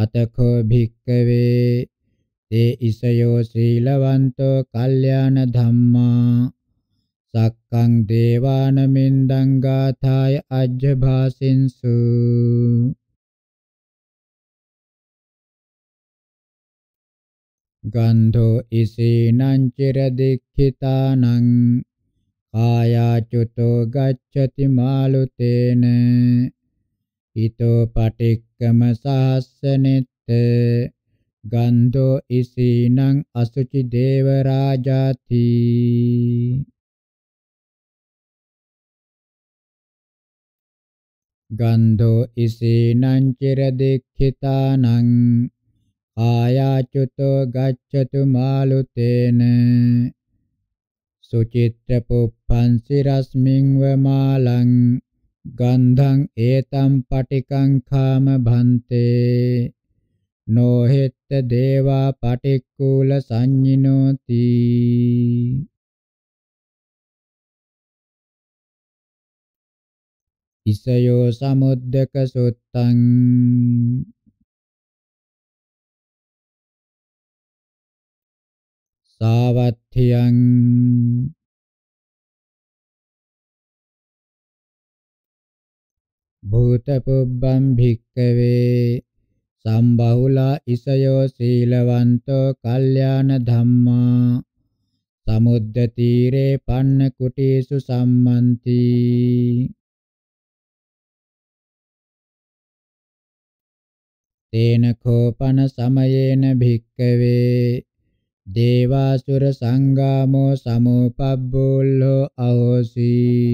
අතකෝ භික්කවේ තේ ඉසයෝ සීලවන්තෝ කල්යාණ ධම්මා සක්කං දේවාන මින්දං ගාථාය අජ්ජභාසින්සු ගන්ධෝ ඉසීනං චිර දික්ඛිතානං කායාචුතෝ ගච්ඡති මාලුතේන හිතෝ පටික්කම සාස්සනෙත් ගන්ධෝ ඉසීනං අසුචි දේව රාජාති ගන්ධෝ ඉසීනං චිර දෙක්ඛිතානං ආයාචුතෝ ගච්ඡතු මාලුතේන සුචිත්‍ර පුප්පං සිරස්මින්ව මාලං ගන්ධං ඒතම් පටිකං කාම භන්තේ නොහෙත්ත දේවා පටික්කුල සංඤිනෝති ඉසයෝ සමුද්දක සුත්තං සාවත්ථියං භූතපුබ්බම් භික්කවේ සම්බහුලා ඉසයෝ සීලවන්තෝ කල්යාණ ධම්මා සමුද්ද තීරේ පන්න කුටීසු සම්මන්ති තේන කෝපන සමයේන භික්කවේ දේවාසුර සංගාමෝ සමෝපබ්බුල්ලෝ අහෝසී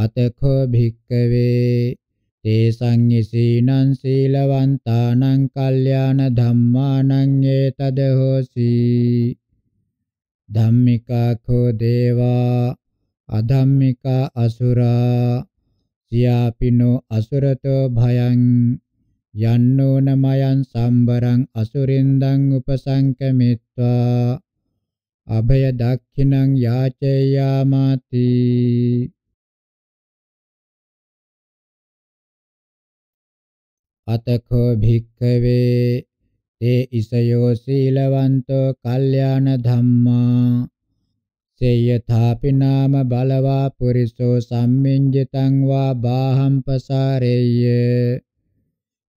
අතඛෝ භික්කවේ තේසං ඉසීනං සීලවන්තානං කල්යාණ ධම්මානං ඒතද හෝසි ධම්මිකා කෝ දේවා අධම්මිකා අසුරා සියාපිනෝ අසුරතෝ භයං යන්නෝ නමයන් සම්බරං අසුරින්දං උපසංකමිත්වා අභය දක්ඛිනං යාචේයාමාති අතඛෝ භික්ඛවේ තේ ඉසයෝ සීලවන්තෝ කල්යාණ ධම්මා සේයථාපි නාම බලවා පුරිසෝ සම්මින්ජිතං වා බාහං පසාරෙය්‍ය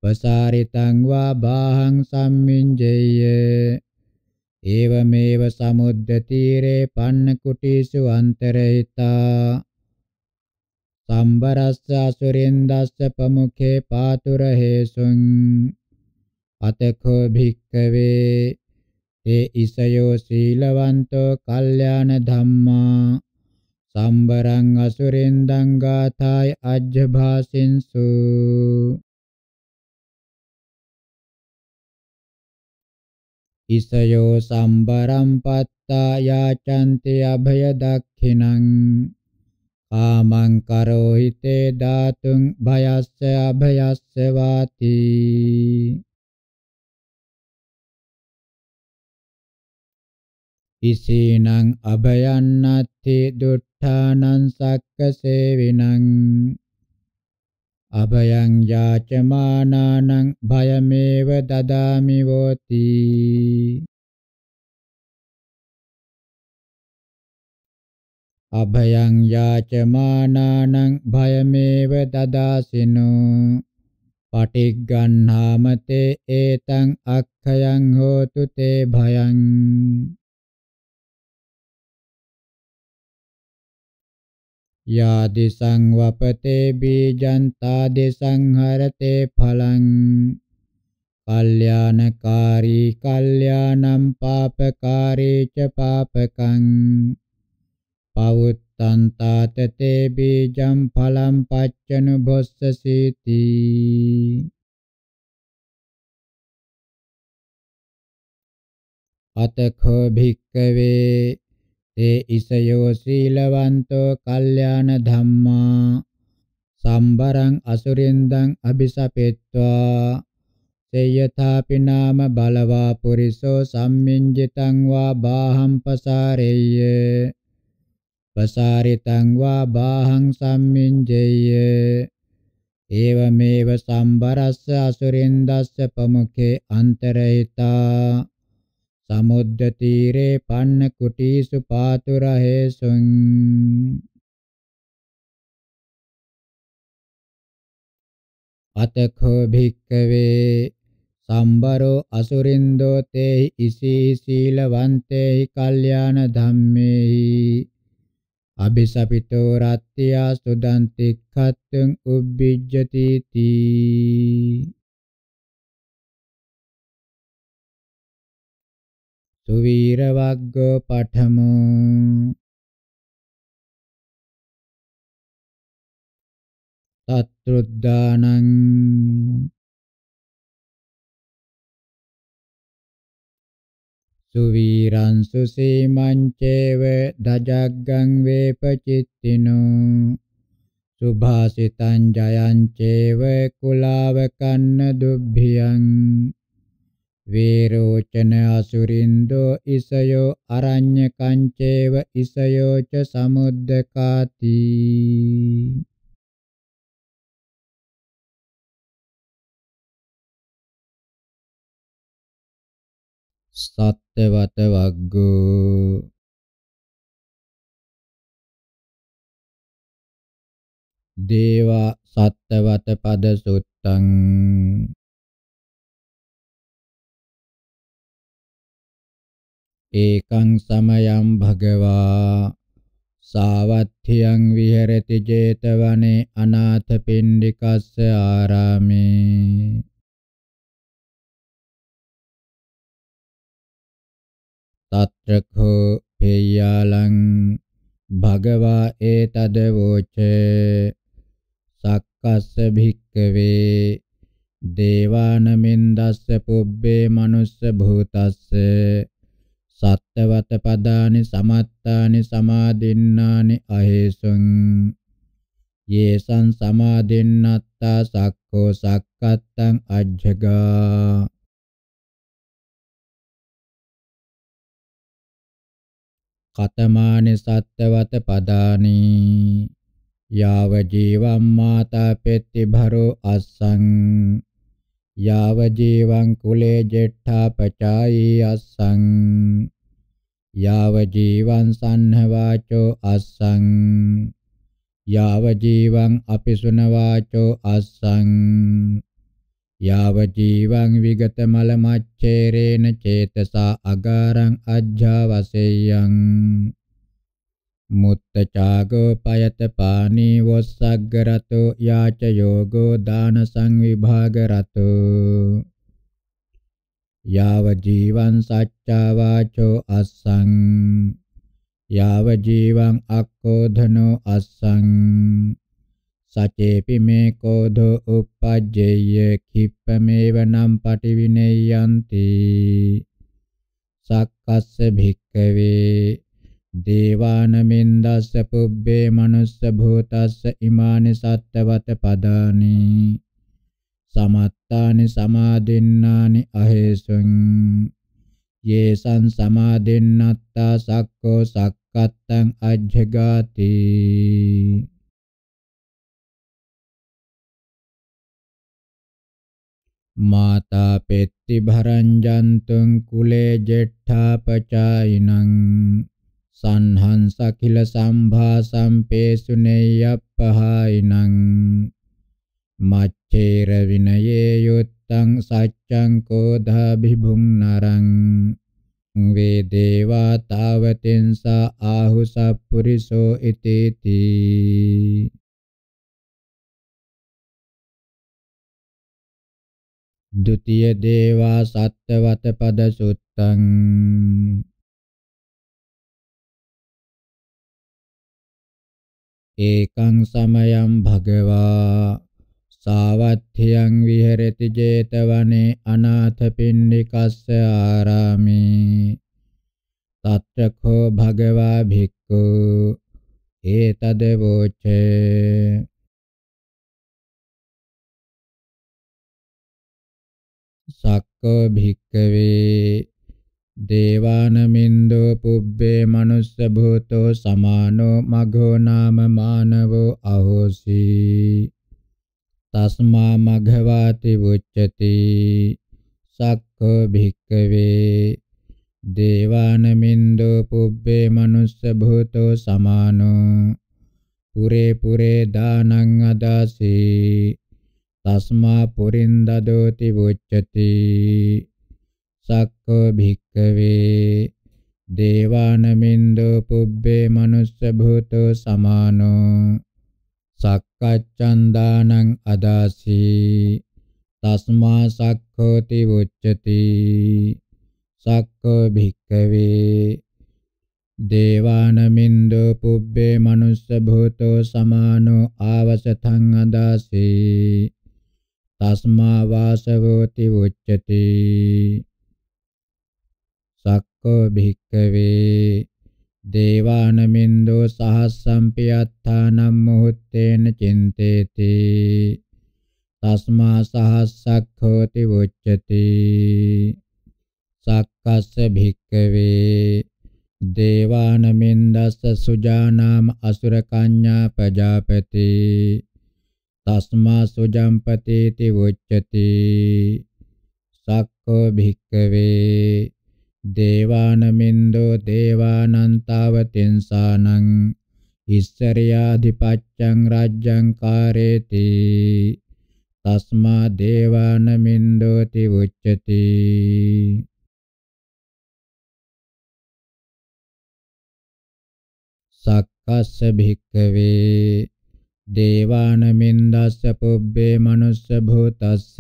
පසාරිතං වා බාහං සම්මින්ජෙය්‍ය ඒවමේව සමුද්ද තීරේ පන්න කුටිසු අන්තරහිතා සම්බරස්ස අසුරින්දස්ස පමුඛේ පාතුර හේසුං අතකෝ භික්කවේ ඒ ඉසයෝ සීලවන්තෝ කල්යාණ ධම්මා සම්බරං අසුරින්දං ගාථාය අජ්ජභාසින්සු ඉසයෝ සම්බරම් පත්තා යාචන්ති අභය දක්ඛිනං කාමං කරෝ හිතේ ධාතුං භයස්ස අභයස්ස වාති ඉසේනං අභයන්නත්ති දුට්ඨානං සක්කසේවිනං අභයං යාචමානානං භයමේව දදාමි වෝති අභයං යාචමානානං භයමේව දදාසිනු පටිග්ගණ්හාමතේ ඒතං අක්ඛයන් හෝතු තේ භයං යාදිසං වපතේ බීජන්තා දෙසංහරතේ ඵලං කල්යාණකාරී කල්යාණම් පාපකාරී ච පාපකං පවුත්තන්තාතතේ බීජම් ඵලම් පච්චනු භොස්සසීති අතඛෝ භික්කවේ තේ ඉසයෝ සීලවන්තෝ කල්යාණ ධම්මා සම්බරං අසුරින්දං අபிසපෙත්වා සේයථාපි නාම බලවා පුරිසෝ සම්මින්ජිතං වා බාහම් පසාරෙය්‍ය පසාරිතං වා බාහං සම්මින්ජේය ඒවමේව සම්බරස්ස අසුරින් දස්ස ප්‍රමුඛේ අන්තරහිතා සමුද්ද තීරේ පන්න කුටිසු පාතුර හේසුං අතඛෝ භික්කවේ සම්බරෝ අසුරින්දෝ තේහි ඉසී සීලවන්තේහි කල්යාණ ධම්මේහි අභිසපිතෝ රත්ත්‍යා සුදන්ති ඛත්තං උබ්බිජ්ජති තී සුවීර වග්ග පඨමෝ තත්රුද්දානං සුවීරං සුසීමං චේව දජග්ගං වේපචිත්තිනෝ සුභාසිතං ජයං චේව කුලාවකන්න දුබ්භියං වේරෝචන අසුරින්දෝ ඉසයෝ අරඤ්ඤ කංචේව ඉසයෝ ච සමුද්දකාති සත්‍යවත වග්ගෝ දේවා සත්‍යවත පද සුත්තං ඒකං සමයං භගවා සාවත්ථියං විහෙරති 제තවනේ අනාථ පින්ඩිකස්ස ආරාමේ තත්‍රඛෝ පේයාලං භගවා ඒතද වෝච සක්කස්ස භික්කවේ දේවානමින්දස්ස පුබ්බේ මනුස්ස භූතස්ස සත්තවත පදානි සමත්තානි සමාදින්නානි අහේසුං යේසං සමාදින්නත්තා සක්ඛෝ සක්කත්තං අජ්ජගා කතමානි සත්‍යවත පදානී යාව ජීවම් මාතා පෙත්ති භරෝ අස්සං යාව ජීවං කුලේ ජෙට්ඨා පචායි අස්සං යාව ජීවං සන්නවාචෝ අස්සං යාව ජීවං අපිසුන වාචෝ අස්සං යාව ජීවං විගත මල මච්ඡේරේන චේතසා අගාරං අජ්ජවසෙයං මුත්තචාගෝ පයත පානී වොස්සග්ගරතෝ යාච යෝගෝ දාන සංවිභාගරතෝ යාව ජීවං සච්චාවාචෝ අස්සං යාව ජීවං අක්කෝධනෝ අස්සං සචේපි මේ කෝධෝ uppajjeyya khippamēvanam pativineyyanti සක්කස්ස භික්කවේ දේවානමින්දස්ස පුබ්බේ මනුස්ස භූතස්ස ඉමානි සත්ත්වත පදානි සමත්තානි සමාදින්නානි අහේසුං යේසං සමාදින්නත්තා සක්කෝ සක්කත්තං අජ්ජගාති माता पेत्तिभरञ्जन्तुं कुले जेष्ठापचायिनं सन्हंसखिलसम्भासं पेसुनेय्यप्पहायिनं मच्छेरविनये युत्तं सच्चं कोधाभिभुङ्नरं वे देवा तावतिं स आहुसः पुरुषो इतीति ဒုတိယ දේවා සත්තවත පද සුත්තං ඒකං සමයං භගවා සාවත්ථ්‍යං විහෙරති 제තවනේ අනාථ පින්නිකස්ස ආරාමේ තත්‍රකෝ භගවා භික්ඛු ඒතදවෝචේ කෝ භික්කවේ දේවානමින්දෝ පුබ්බේ මනුස්ස භූතෝ සමානෝ මඝෝ නාම මානවෝ අහෝසි තස්මා මඝවාති වුච්චති සක්ඛෝ භික්කවේ දේවානමින්දෝ පුබ්බේ මනුස්ස භූතෝ සමානෝ පුරේ පුරේ දානං අදාසී තස්මා පුරින්දදෝති වුච්චති සක්කෝ භික්කවේ දේවානමින්දෝ පුබ්බේ මනුස්ස භූතෝ සමානෝ සක්කච්ඡන්දානං අදාසි තස්මා සක්ඛෝති වුච්චති සක්කෝ භික්කවේ දේවානමින්දෝ පුබ්බේ මනුස්ස භූතෝ සමානෝ ආවසතං අදාසී තස්මා වාසවෝති උච්චති සක්කෝ භික්කවේ දේවානමින්දෝ සහස්සම්පි අත්තානම් මොහොත්තේන චින්තේති තස්මා සහස්සක්ඛෝති උච්චති සක්කස්ස භික්කවේ දේවානමින්දස්ස සුජානාම අසුර කඤ්ඤා ප්‍රජාපති තස්මා සුජම්පතේති උච්චති සක්ඛෝ භික්ඛවේ දේවානමින්දෝ දේවානන්තාව තින්සානං ඉස්සරියාධිපච්ඡං රාජ්‍යං කාරේති තස්මා දේවානමින්දෝති උච්චති සක්කස්ස භික්ඛවේ දේවානමින්දස්ස පුබ්බේ මනුස්ස භූතස්ස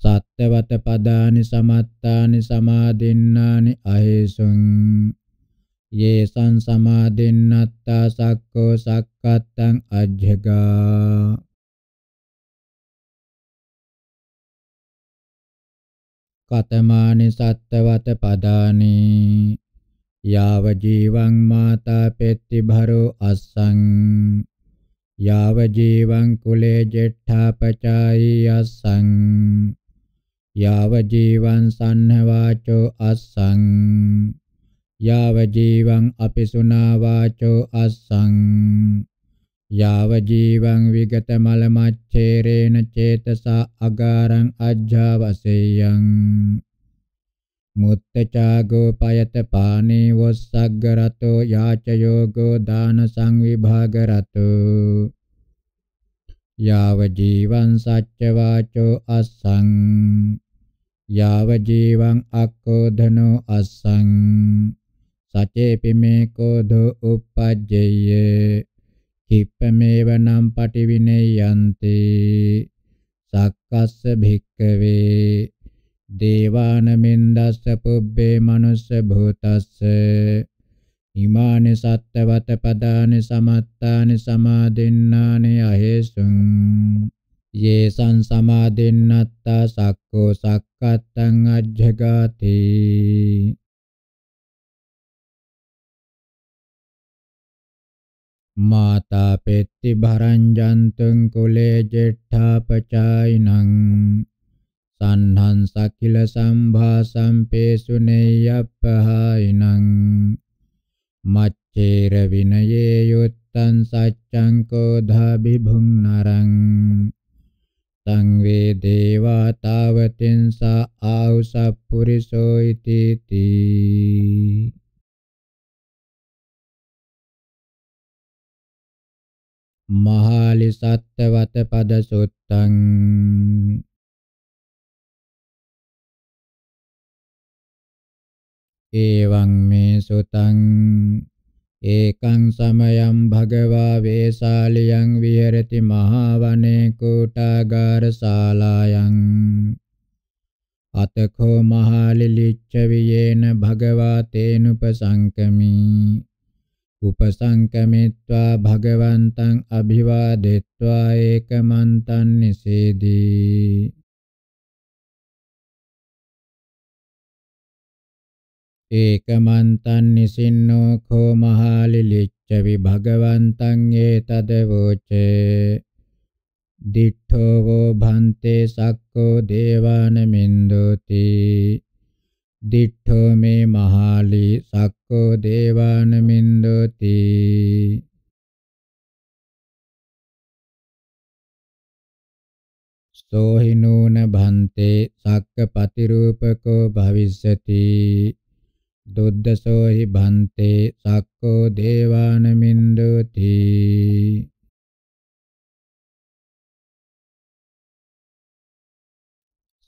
සත්‍යවත පදානි සමත්තානි සමාදින්නානි අහේසුං යේසං සමාදින්නත්තා සක්කෝ සක්කත්තං අජ්ජගා කතමානි සත්‍යවත පදානි යාව ජීවං මාතා පෙත්ති භරෝ අස්සං යාව ජීවං කුලේ ජෙට්ඨාපචායි අස්සං යාව ජීවං සන්නවාචෝ අස්සං යාව ජීවං අපිසුනා වාචෝ අස්සං යාව ජීවං විගත මල මච්ඡේරේන චේතසා අගාරං අජ්ජාවසෙයං මුත්තචාගෝ පයත පානේ වස්සග්ගරතෝ යාච යෝගෝ දාන සංවිභාගරතෝ යාව ජීවං සච්ච වාචෝ අස්සං යාව ජීවං අක්කෝධනෝ අස්සං සචේපි මේ කෝධෝ uppajjeyye කිප්පමේවනම් පටිවිනේයන්ති සක්කස්ස භික්කවේ දේවානමින්දස්ස පුබ්බේ මනුස්ස භූතස්ස ඉමානි සත්ත්වත පදානි සමත්තානි සමාදින්නානි අහේසුං යේසං සමාදින්නත්තා සක්කෝ සක්කත්තං අජ්ජගාති මාතා පෙත්ති භරං ජන්තුං කුලේ ජෙට්ඨාපචායිනං සන්හං සකිල සම්භාසම් පේසුනේයප්පහායිනං මච්චේර විනයේ යුත්තං සච්ඡං කෝධා බිභුම්නරං තං වේ දේවා තාවතින් සා ආවුස පුරිසෝ ඉතිති මහාලි සත්ත්වත පද සුත්තං එවං මේ සුතං ඒකං සමයං භගවා වේසාලියං විහෙරති මහවනේ කුටාගාර ශාලායන් අතකෝ මහලිලිච්ඡ වියේන භගවා තේනුපසංකමි උපසංකමිත්වා භගවන්තං අභිවාදෙත්වා ඒකමන්තං නිසේදී ඒකමන්තං නිසින්නෝ කෝ මහාලිලිච්ඡ විභගවන්තං ඒතද වෝචේ දිඨෝ වෝ භන්තේ සක්කෝ දේවානමින්දෝති දිඨෝ මේ මහාලි සක්කෝ දේවානමින්දෝති සෝහිනෝන භන්තේ සක්ක පතිරූපකෝ භවිස්සති දුද්දසෝ හි භන්තේ සක්කෝ දේවානමින්දෝති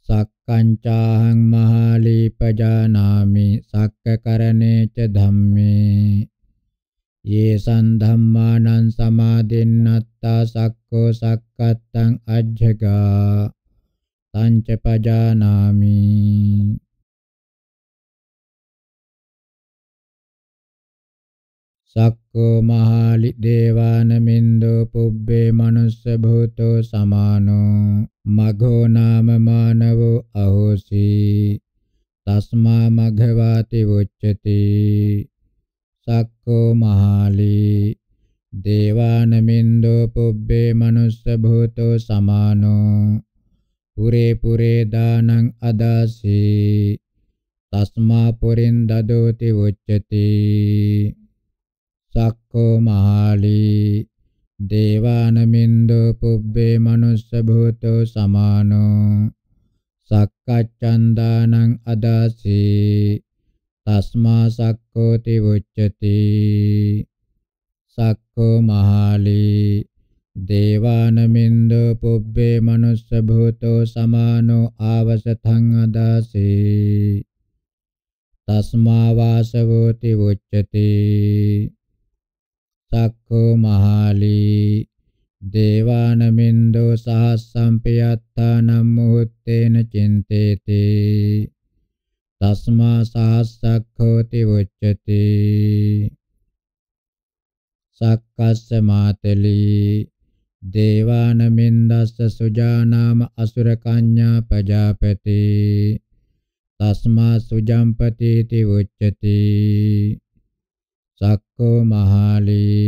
සක්කංචාහං මහාලීපජානාමි සක්කකරණේ ච ධම්මේ යේසං ධම්මානං සමාදින්නත්තා සක්කෝ සක්කත්තං අජ්ජගා තංච පජානාමි සක්කෝ මහලි දේවානමින්දෝ පුබ්බේ මනුස්ස භූතෝ සමානෝ මඝෝ නාම මානවෝ අහෝසි තස්මා මඝවාති උච්චති සක්කෝ මහලි දේවානමින්දෝ පුබ්බේ මනුස්ස භූතෝ සමානෝ පුරේ පුරේ දානං අදාසි තස්මා පුරින් දදෝති උච්චති සක්කෝ මහාලී දේවානමින්දෝ පුබ්බේ මනුස්ස භූතෝ සමානෝ සක්කච්ඡන්දානං අදාසී තස්මා සක්කෝති උච්චති සක්කෝ මහාලී දේවානමින්දෝ පුබ්බේ මනුස්ස භූතෝ සමානෝ ආවසතං අදාසී තස්මා වාසවෝති උච්චති සක්ඛෝ මහාලී දේවානමින්දෝ සහස්සම්පියත්තානම් මුහුත්තේන චින්තේති තස්මා සහස්සක්ඛෝති උච්චති සක්කස්ස මාතලී දේවානමින්දස්ස සුජානාම අසුර කඤ්ඤා පජාපති තස්මා සුජම්පති ති උච්චති සක්කෝ මහාලී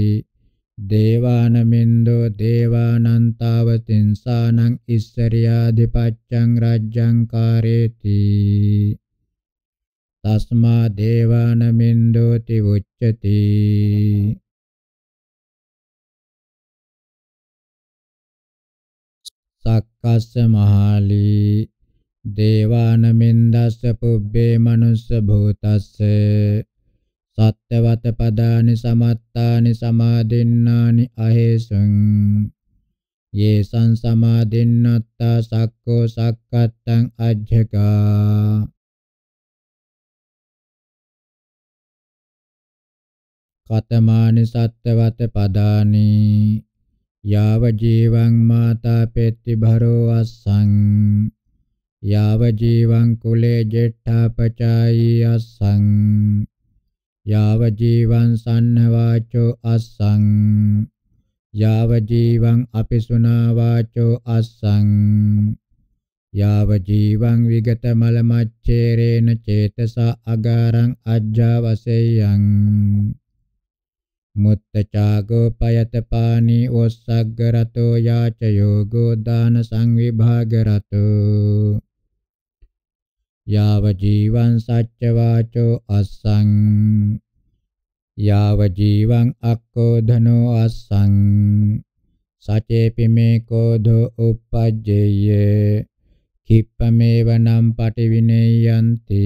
දේවානමින්දෝ දේවානන්තාවතින්සානං ඉස්සරියාදිපච්ඡං රාජ්ජං කාරේති තස්මා දේවානමින්දෝ තිවුච්චති සක්කස්ස මහාලී දේවානමින්දස්ස පුබ්බේ මනුස්ස භූතස්ස සත්‍යවත පදානි සමත්තානි සමාදින්නානි අහේසං යේ සංසමාදින්නත්තා සක්කෝ සක්කත්තං අජ්ජකා කතමානි සත්‍යවත පදානි යාව ජීවං මාතා පෙත්ති භරෝ අස්සං යාව ජීවං කුලේ ජෙට්ඨා පචායි අස්සං යාව ජීවං සන්නවාචෝ අස්සං යාව ජීවං අපිසුනා වාචෝ අස්සං යාව ජීවං විගත මල මච්චේරේන චේතසා අගාරං අජ්ජවසෙයං මුත්තචාගෝ පයතපානී ඔස්සග්ගරතෝ යාච යෝගෝ දාන සංවිභාගරතෝ याव जीवं सच्चवाचो अस्सं याव जीवं अक्को धनो अस्सं सचेपि मे कोधो उपज्येय खिप्पमेव नम पटिविनेयन्ति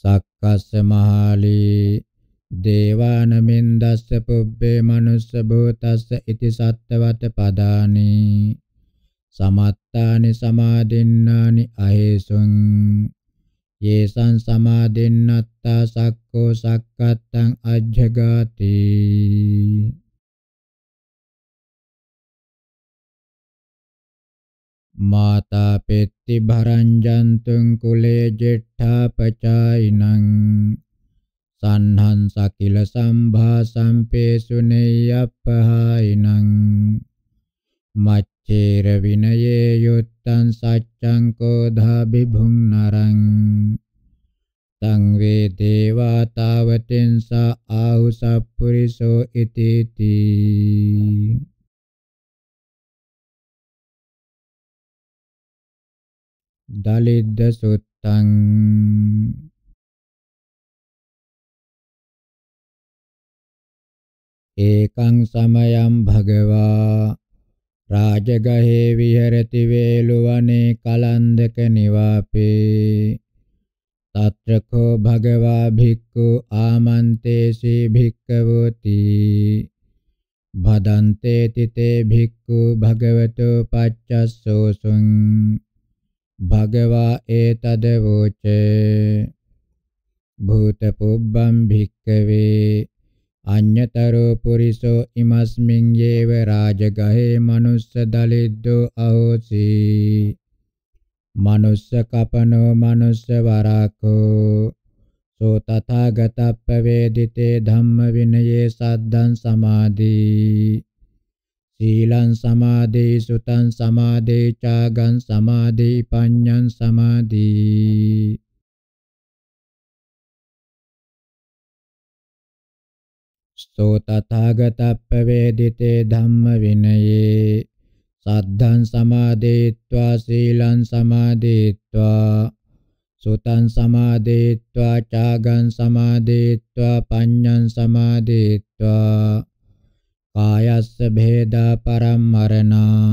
සක්කස්ස මහාලී දේවානමෙන් දස්ස පුබ්බේ මනුස්ස භූතස්ස ඉති සත්ත්වත පදානි සමත්තානි සමාදින්නානි අහේසුං යේසං සමාදින්නත්තා සක්කෝ සක්කත්තං අජ්ජගාති මාතා පෙත්ති භරං ජන්තුං කුලේ ජෙට්ඨා පචායිනං sanhan sakila sambha sampesu neyyappahainang macchera vinaye yuttan saccang kodha bibhung narang tang ve deva tavatin sa ahu sappuriso ititi dalidda suttang ඒකං සමයං භගවා රාජගහේ විහෙරති වේලුවනේ කලන්දක නිවාපේ తత్రకో භගවා භික්ඛු ආමන්තේසි භික්ඛවෝති භදන්තේ තිතේ භික්ඛු භගවතෝ පච්චස්සෝසුං භගවා ඒතද වූචේ භූත පුබ්බම් භික්ඛවේ අඤ්‍යතරෝ පුරිසෝ ඉමස්මින් යේව රාජගහේ මනුස්ස දලිද්දෝ අහෝසි මනුස්ස කපනෝ මනුස්ස වරාකෝ සෝ තථාගතප්ප වේදිතේ ධම්ම විනයේ සද්දං සමාදී සීලං සමාදී සුතං සමාදී චාගං සමාදී පඤ්ඤං සමාදී සෝ තථාගතප්පවේදිතේ ධම්ම විනයේ සද්ධාන් සමාදේत्वा සීලං සමාදේत्वा සුතං සමාදේत्वा චාගං සමාදේत्वा පඤ්ඤං සමාදේत्वा කායස්ස භේදා පරම්මරණා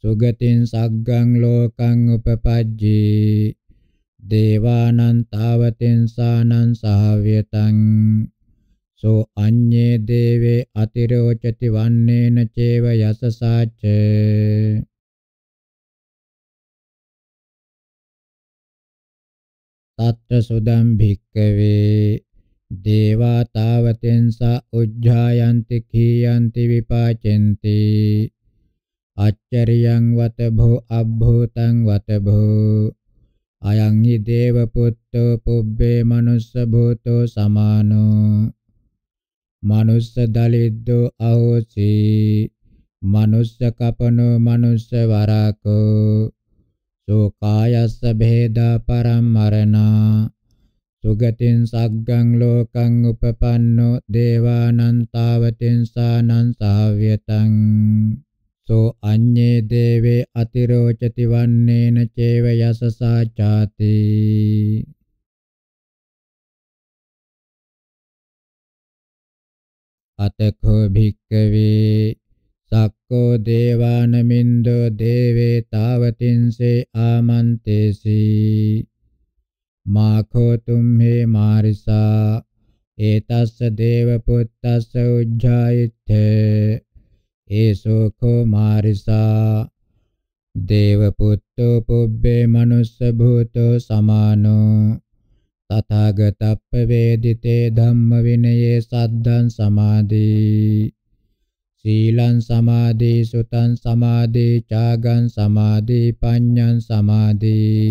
සුගතින් සග්ගං ලෝකං උපපජ්ජී දේවානන්තාවතින් සානං සහව්‍යතං සෝ අඤ්ඤේ දේවේ අතිරෝචති වන්නේන චේව යසසාච තත්ත සුදම් භික්කවේ දේවා තාවතෙන්ස උජ්ජායන්ති කීයන්ති විපාචෙන්ති අච්චරියං වත භෝ අබ්භූතං වත භෝ අයං හි දේව පුත්තෝ පුබ්බේ මනුස්ස භූතෝ සමානෝ මනුස්ස දලිද්දෝ අහෝසි මනුස්ස කපනෝ මනුස්ස වරකෝ සෝකායස්ස භේදා පරම්මරණා සුගතින් සග්ගං ලෝකං උපපන්නෝ දේවානං තාවතින් සානං සාව්‍යතං සෝ අඤ්ඤේ දේවේ අතිරෝචති වන්නේන චේව යසසා ചാති අතකෝ භික්කවේ සක්කෝ දේවානමින්දෝ දේවේ තාවතින්සේ ආමන්තේසි මාඛෝ තුම්හි මාරිසා ඒතස්ස දේව පුත්තස්ස උජ්ජායිත්තේ ඒසෝඛෝ මාරිසා දේව පුත්තෝ පුබ්බේ මනුස්ස භූතෝ සමානෝ තථාගතප්ප වේදිතේ ධම්ම විනයේ සද්දං සමාදී සීලං සමාදී සුතං සමාදී චාගං සමාදී පඤ්ඤං සමාදී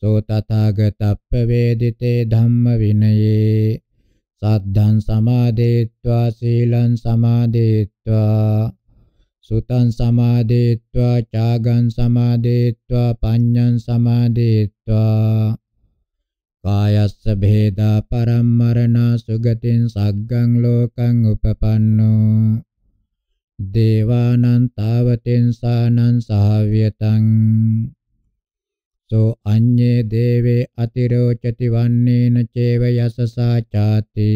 සෝ තථාගතප්ප වේදිතේ ධම්ම විනයේ සද්ධං සමාදේत्वा සීලං සමාදේत्वा සුතං සමාදේत्वा චාගං සමාදේत्वा පඤ්ඤං සමාදේत्वा කායස්ස භේදා පරම්මරණා සුගතින් සග්ගං ලෝකං උපපන්නෝ දේවානං තාවතින් සානං සාව්‍යතං සෝ අඤ්ඤේ දේවේ අතිරෝචති වන්නේන චේව යසසා ചാති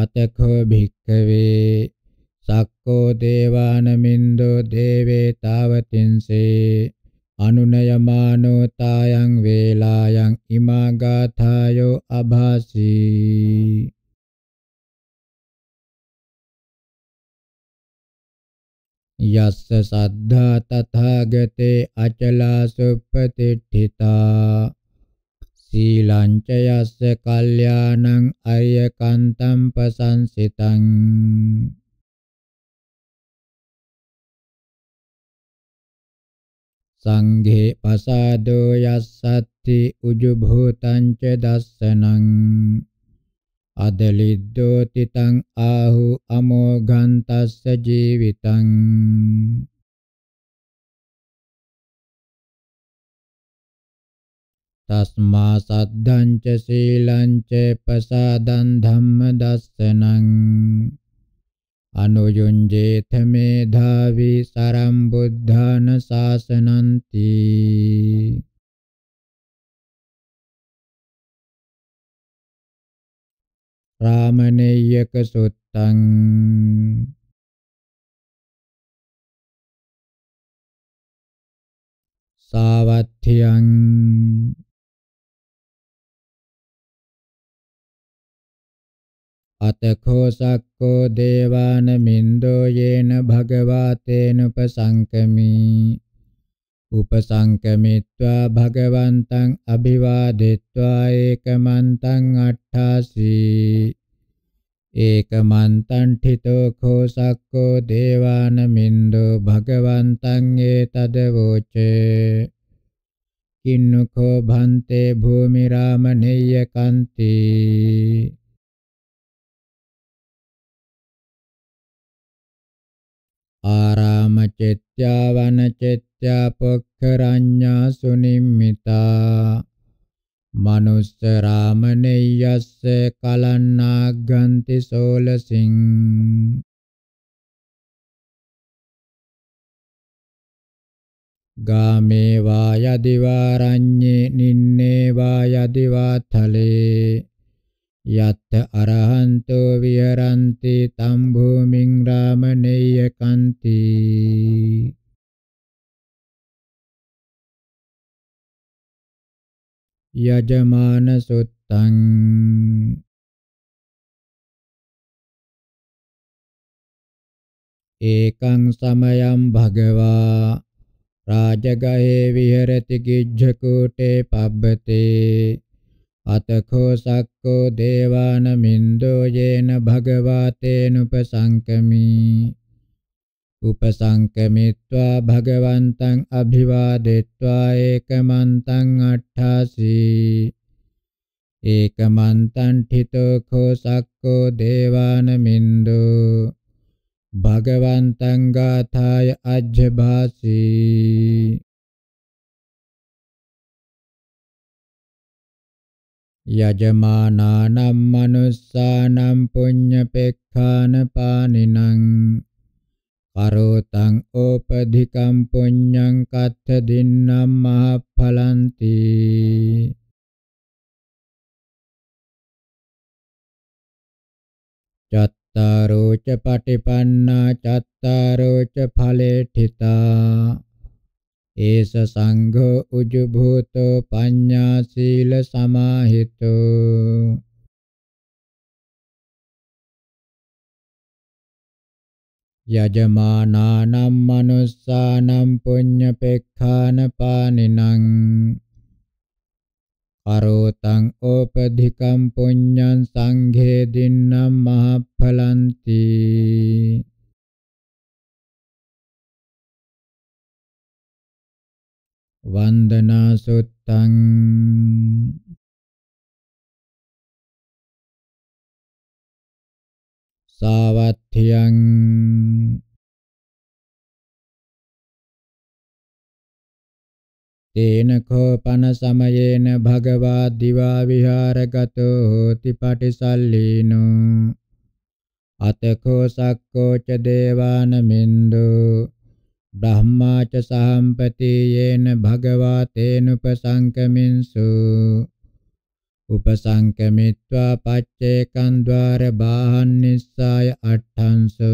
අතකෝ භික්ඛවේ සක්කෝ දේවානමින්දෝ දේවේ තාවතින්සේ අනුනයමානෝ තායන් වේලායන් ඉමාගාථායෝ අභාසී යස්ස සද්ධා තථාගතේ අචලා සුප්පතිට්ඨිතා සීලංච යස්ස කල්යාණං අයකන්තං පසංසිතං සංඝේ පසාදෝ යස්සත්ති උජු භූතං ච දස්සනං අදලිද්දෝ තිතං ආහු අමෝඝං තස්ස ජීවිතං තස්මා සද්ධං ච සීලං ච පසාදං ධම්ම දස්සනං අනුයුංජේත මේ ධාවි සරම් බුද්ධාන සාසනಂತಿ රාමනේයක සුත්තං සාවත්ථියං අතඛෝ සක්ඛෝ දේවාන මින්දෝ යේන භගවා තේනුපසංකමි උපසංකමිත්වා භගවන්තං අභිවාදෙත්වා ඒකමන්තං අට්ඨාසී ඒකමන්තං ඨිතෝ khෝ සක්ඛෝ දේවාන මින්දෝ භගවන්තං ඒතද වෝචේ කින්නකෝ භන්තේ භූමි රාමනේය කන්ති ආරාමචෙත්‍යා වනචෙත්‍යා පොක්ඛරඤ්ඤා සුනිම්මිතා මනුස්ස රාමනේයස්ස කලන්නාග්ගන්ති සෝලසින් ගාමේ වා යදිවාරඤ්ඤේ නින්නේ වා යදිවාතලේ යත්ත අරහන්තෝ විහරಂತಿ තම් භූමින් රාමනේය කන්ති යජමාන සුත්තං ඒකං සමයං භගවා රාජගහේ විහෙරති ගිජ්ජකූටේ පබ්බතේ අතකෝ සක්කෝ දේවාන මින්දෝ යේන භගවාතේනුපසංකමි උපසංකමිත්වා භගවන්තං අභිවාදෙත්වා ඒකමන්තං අට්ඨාසී ඒකමන්තං ඨිතෝ කෝ සක්කෝ දේවාන මින්දෝ භගවන්තං ගාථාය අජ්ජභාසී යජමානානම් මනුස්සානම් පුඤ්ඤපෙක්ඛාන පානිනං කරෝතං ඕපධිකම් පුඤ්ඤං කත්ථ දින්නම් මහඵලಂತಿ චත්තාරෝච පටිපන්නා චත්තාරෝච ඵලේඨිතා ඒස සංඝෝ උජු භූතෝ පඤ්ඤා සීල සමාහිතෝ යජමානානම් මනුස්සානම් පුඤ්ඤපෙක්ඛාන පානිනං අරෝතං ඕපධිකම් පුඤ්ඤං සංඝේ දින්නම් මහප්ඵලන්ති වන්දනා සුත්තං සාවත්ථියං තේන කෝපන සමයේන භගවා දිවා විහාරගතෝ හෝති පටිසල්ලීනෝ අතකෝ සක්කෝච දේවානමින්දෝ බ්‍රහ්මාච සාම්පතියේන භගවා තේනුපසංකමින්සු උපසංකමිත්වා පච්චේකං ద్వාර බාහන්නිස්සාය අට්ඨංසු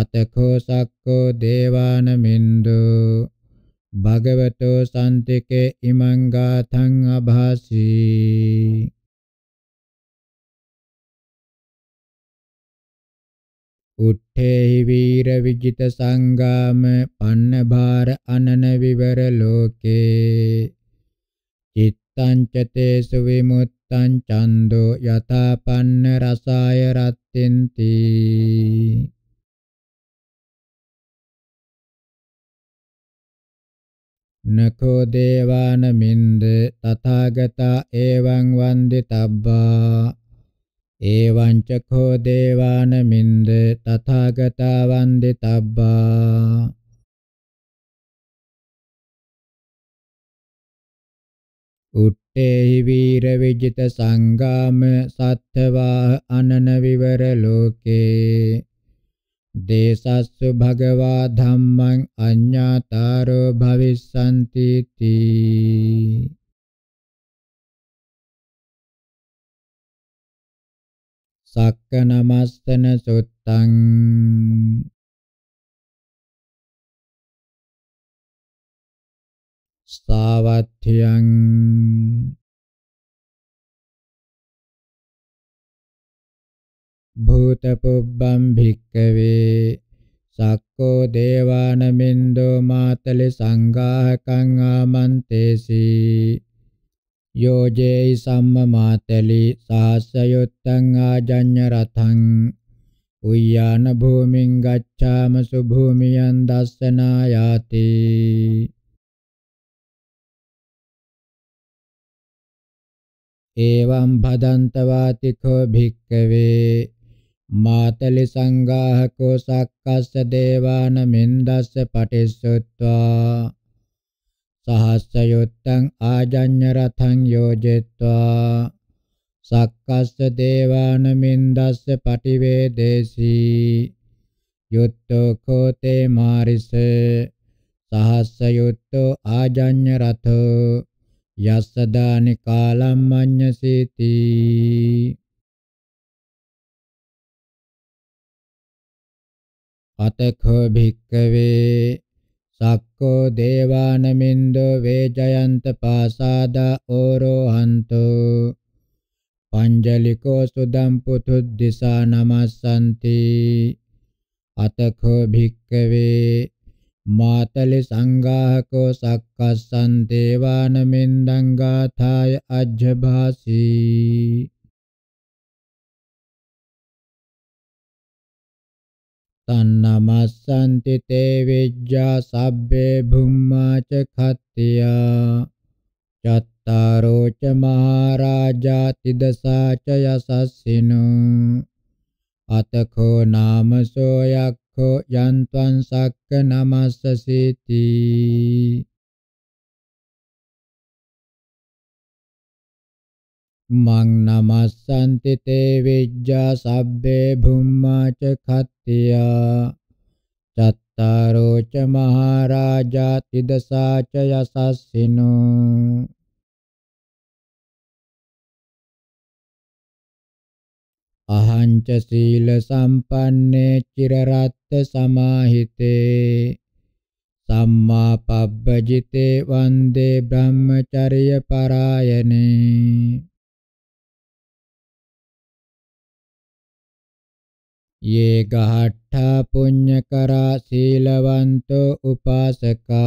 අතකෝ සක්කෝ දේවාන මින්දු භගවතෝ සන්තිකේ ඉමං ගාතං අභාසී උත්තේහි වීර විජිත සංගාම පන්න භාර අනන විවර ලෝකේ චිත්තං චතේසු විමුත්තං චන්தோ යතා පන්න රසාය රත්ත්‍ෙන්ති නඛෝ දේවානමින්ද තථාගතා එවං වන්දිතබ්බා එවං චඛෝ දේවානමින්ද තථාගතා වන්දිතබ්බා උත්තේහි වීර විජිත සංගාම සත්ත්වා අනන විවර ලෝකේ දේසස්සු භගවා ධම්මං අඤ්ඤාතාරෝ භවිස්සන්ති තී සක්කනමස්සන සුත්තං සාවත්ථියං භූතපුබ්බම් භික්කවේ සක්කෝ දේවානමින්දෝ මාතලි සංඝාහකං ආමන්තේසී යෝජේයි සම්මමාතලි සාසයුත්තං ආජඤ්‍ය රතං උය්‍යාන භූමින් ගච්ඡාම සුභූමියන් දස්සනායාති එවං භදන්තවාති කෝ භික්කවේ මාතලි සංඝාහකෝ සක්කස්ස දේවාන මින්දස්ස පටිසුත්වා සහස්සයුත්තං ආජඤ්‍ය රතං යෝජෙත්වා සක්කස්ස දේවාන මින්දස්ස පටිවේදේසී යුත්තෝ කෝතේ මාරිස සහස්සයුත්තෝ ආජඤ්‍ය රතෝ යස්සදානි කාලම්මඤ්ඤසීති අතඛෝ භික්කවේ සක්කෝ දේවානමින්දෝ වේජයන්ත පාසාදා ඕරෝහන්තෝ පංජලිකෝ සුදම් පුතුද්දිසා නමස්සන්ති අතකෝ භික්කවේ මාතලි සංඝාහකෝ සක්කස්සන් දේවානමින්දං ගාථාය අජ්ජභාසී තන්නමස්සන්ති තේ විජ්ජා සබ්බේ භුම්මා ච ඛත්තියා චත්තාරෝ ච මහරජා තිදසා ච යසස්සිනෝ අතකෝ නාමසෝ යක්ඛෝ යන්ත්වං සක්ක නමස්සසීති මං නමස්සන්ති තේ විජ්ජා සබ්බේ භුම්මා ච කත්තියා චත්තාරෝ ච මහරජා තිදසා ච යසස්සිනෝ අහං ච සීල සම්පන්නේ චිරරත්ත සමාහිතේ සම්මා පබ්බජිතේ වන්දේ බ්‍රහ්මචර්ය පරායනේ ये गहट्ठा पुण्यकरा शीलवन्तो उपासका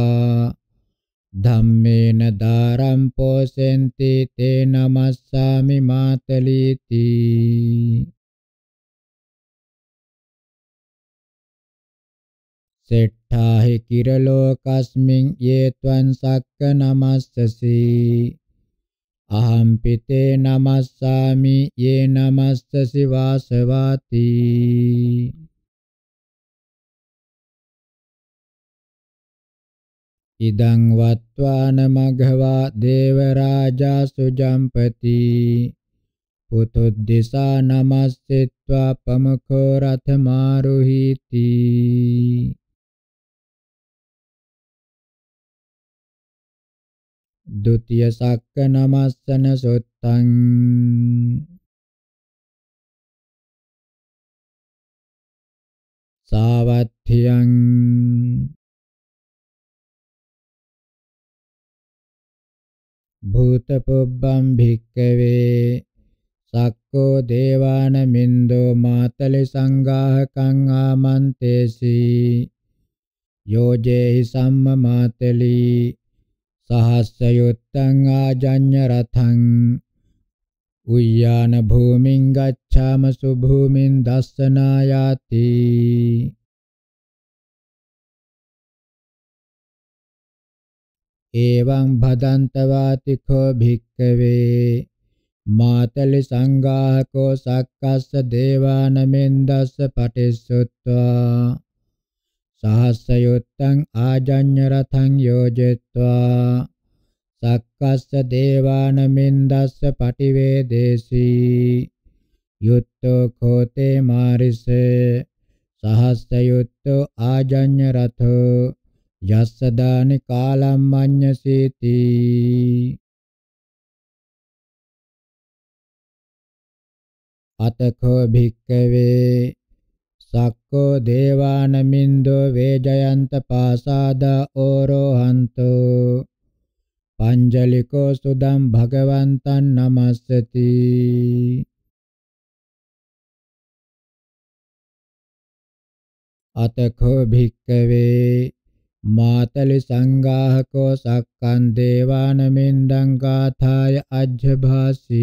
धम्मेन दारं पोषन्ति ते नमस्सामि मातलीति सेट्ठा हि किरलोकस्मिन् ये त्वं सक्क नमस्ससि අහම් පිතේ නමස්සාමි යේ නමස්සසි වාසවාති ඉදං වත්වාන මඝවා දේව රාජා සුජම්පති පුතුද්දේශා නමස්සෙත්වා පමඛෝ රථ මාරුහීති ဒုတိယ සක්ක නමස්සන සුත්තං සාවත්ථියං භූත පුබ්බම් භික්කවේ සක්කෝ දේවාන මින්දෝ මාතලි සංඝාහකං ආමන්තේසි යෝජේහි සම්ම මාතලී සහස්සයුත්තං ආජඤ්‍ය රතං උයාන භූමින් ගච්ඡාම සුභූමින් දස්සනායාති එවං භදන්තවාති කෝ භික්කවේ මාතලි සංඝාහකෝ සක්කස්ස දේවානමෙන් දස්ස පටිසුත්වා සහස්සයුත්තං ආජඤ්‍ය රතං යෝජෙත්වා සක්කස්ස දේවානමින්දස්ස පටිවේදේසී යුත්තෝ කෝතේ මාරිස සහස්සයුත්තෝ ආජඤ්‍ය රතෝ යස්ස දානි කාලම්මඤ්ඤසීති අතකෝ භික්කවේ සක්කෝ දේවානමින්දෝ වේජයන්ත පාසාදා ඕරෝහන්තු පංජලිකෝ සුදම් භගවන්තං නමස්සති අතකෝ භික්කවේ මාතලි සංගාහකෝ සක්කන් දේවානමින්දං ගාථාය අජ්ජභාසී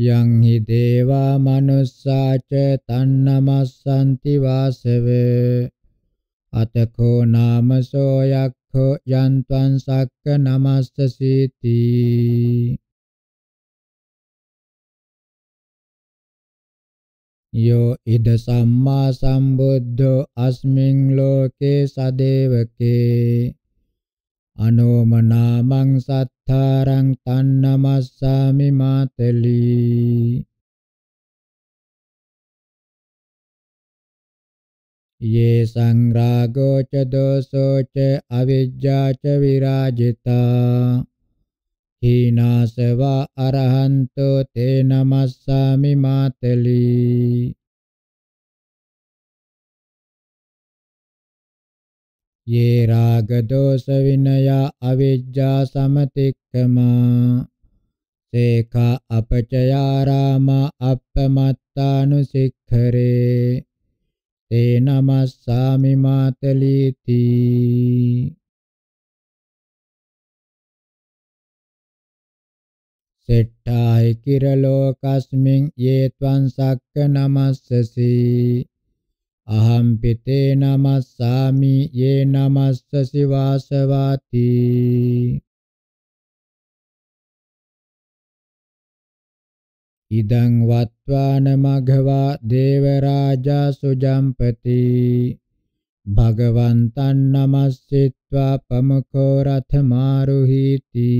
යං හි දේවා මනුස්සාච තන්නමස්සන්ති වාසවේ අතකෝ නාමසෝ යක්ඛෝ යන්ත්වං සක්ක නමස්සසීති යෝ ඉද සම්මා සම්බුද්ධෝ අස්මින් ලෝකේ සදේවකේ අනෝම නාමං සත් tarang tannamasami mateli ये संरागो च दोषो च अविद्या च विराजिता हीनासवा अरहन्तो ते नमस्सामि मातली ये राग दोष विनया अविद्या समतिक्रमा सेखा अपचया राम अपमत्तानुसिक्खरे ते नमस्सामि मातलीति सेट्टाय किरलोकस्मिं ये त्वं सक्क नमस्ससि අහම් පිතේ නමස්සාමි යේ නමස්ස සිවාසවාති ඉදං වත්වාන මඝවා දේව රාජා සුජම්පති භගවන්තං නමස්සෙත්වා පමකෝ රථ මාරුහීති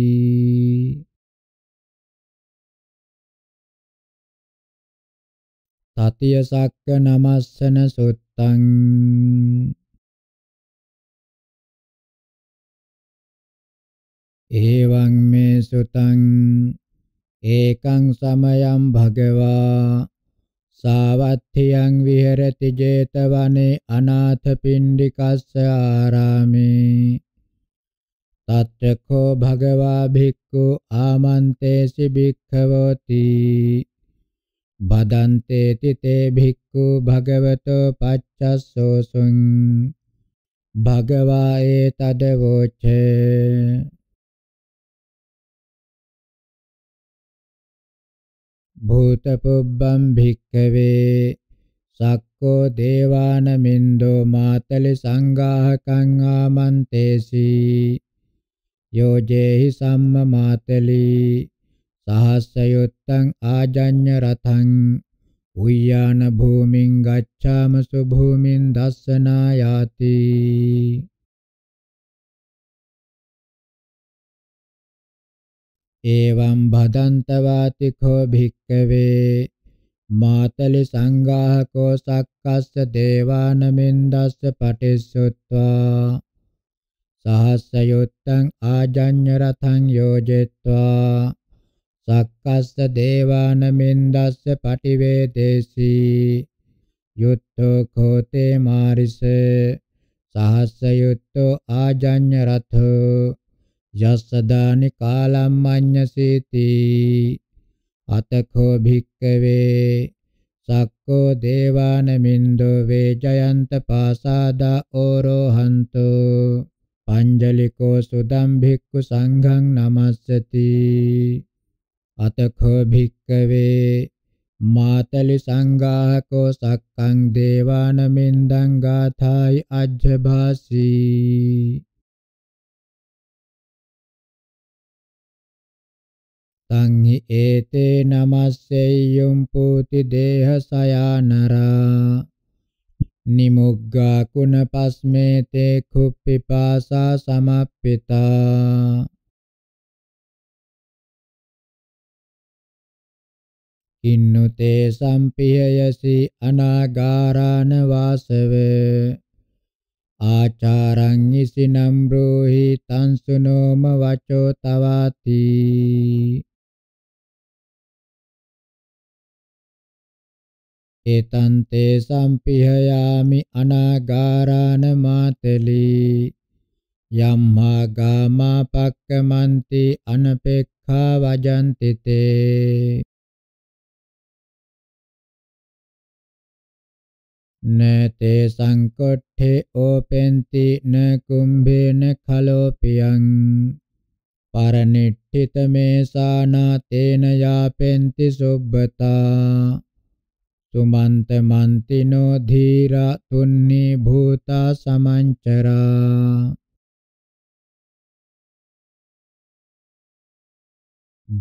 සතිය සක්ක නමස්සන සුත්තං ඒවං මේ සුතං ඒකං සමයං භගවා සාවත්ථියං විහෙරති 제තවනේ අනාථ පිණ්ඩිකස්ස ආරාමේ තත්‍රකෝ භගවා භික්ඛු ආමන්තේසි භික්ඛවෝති බදන්තේති තේ භික්ඛු භගවතෝ පච්චස්සෝසුං භගවා ඒතදවෝච භූතපුබ්බම් භික්ඛවේ සක්කෝ දේවානමින්දෝ මාතලි සංඝාහකං ආමන්තේසි යෝජේහි සම්ම මාතලි සහස්සයොත්තං ආජඤ්‍ය රතං උය්‍යාන භූමින් ගච්ඡාමසු භූමින් දස්සනායාති එවං භදන්තවාතිඛෝ භික්ඛවේ මාතලි සංඝාහකෝ සක්කස්ස දේවානමින්දස්ස පටිසුත්වා සහස්සයොත්තං ආජඤ්‍ය රතං යෝජෙත්වා සක්කස්ස දේවානමින්දස්ස පටිවේදේසී යුත්තෝ කෝතේ මාරිස සහස්ස යුත්තෝ ආජඤ්‍ය රතෝ යස්සදානි කාලම්මඤ්ඤසීති අතකෝ භික්කවේ සක්කෝ දේවානමින්දෝ වේජයන්ත පාසාදා ඕරෝහන්තෝ පංජලිකෝ සුදම් භික්ඛු සංඝං නමස්සති අතඛෝ භික්කවේ මාතලි සංඝාකෝ සක්කං දේවාන මින්දං ගාථායි අජ්ජභාසී සංහි ඒතේ නමස්සෙය්‍යුම් පූති දේහ සයානරා නිමුග්ගා කුණ පස්මේ තේ කුප්පිපාසා සමප්පිතා කින්නුතේ සම්පියයසි අනාගාරාන වාසව ආචාරං ඉසිනම් බ්‍රෝහි තං සුනෝම වචෝ තවාති ඒතං තේ සම්පිහයාමි අනාගාරාන මාතලි යම්මා ගාමා පක්කමන්ති අනපේක්ඛා වජන්ති තේ न ते संकोट्ठे ओपेन्ति न कुंभे न खलोपियं परनिट्ठितमेषाना तेन यापेन्ति सुब्बता सुमन्तमन्तिनो धीरा तुन्नीभूता समञ्चरा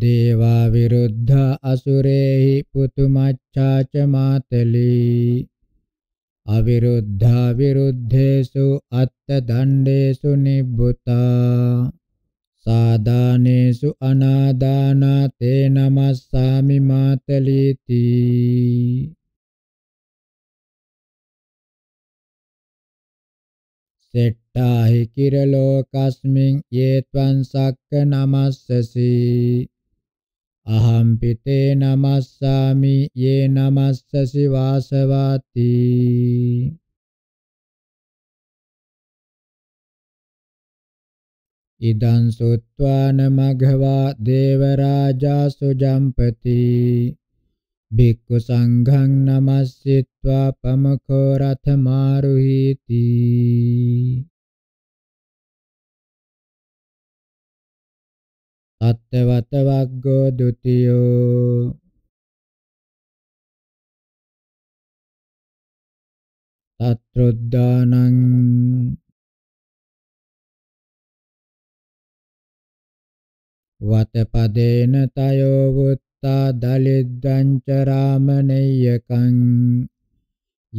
देवा विरुद्धा असुरेहि पुतुमच्छा च मातली අවිරුද්ධා විරුද්ධේසු අත්ත දණ්ඩේසු නිබ්බුතා සාදානේසු අනාදානා තේ නමස්සාමි මාතලීති සෙට්ටාහි කිරලෝකස්මින් යේත්වං සක්ක නමස්සසී අහම් පිටේ නමස්සාමි යේ නමස්සසි වාසවාති ඉදං සුත්වාන මඝවා දේවරාජා සුජම්පති භික්ඛු සංඝං නමස්සිත්වා පමඛෝ රථ මාරුහීති අත්තවත වග්ගෝ ဒ ුතියෝ තත්රුද්දානං වතපදේන තයෝ වුත්තා දලිද්දං ච රාමනේයකං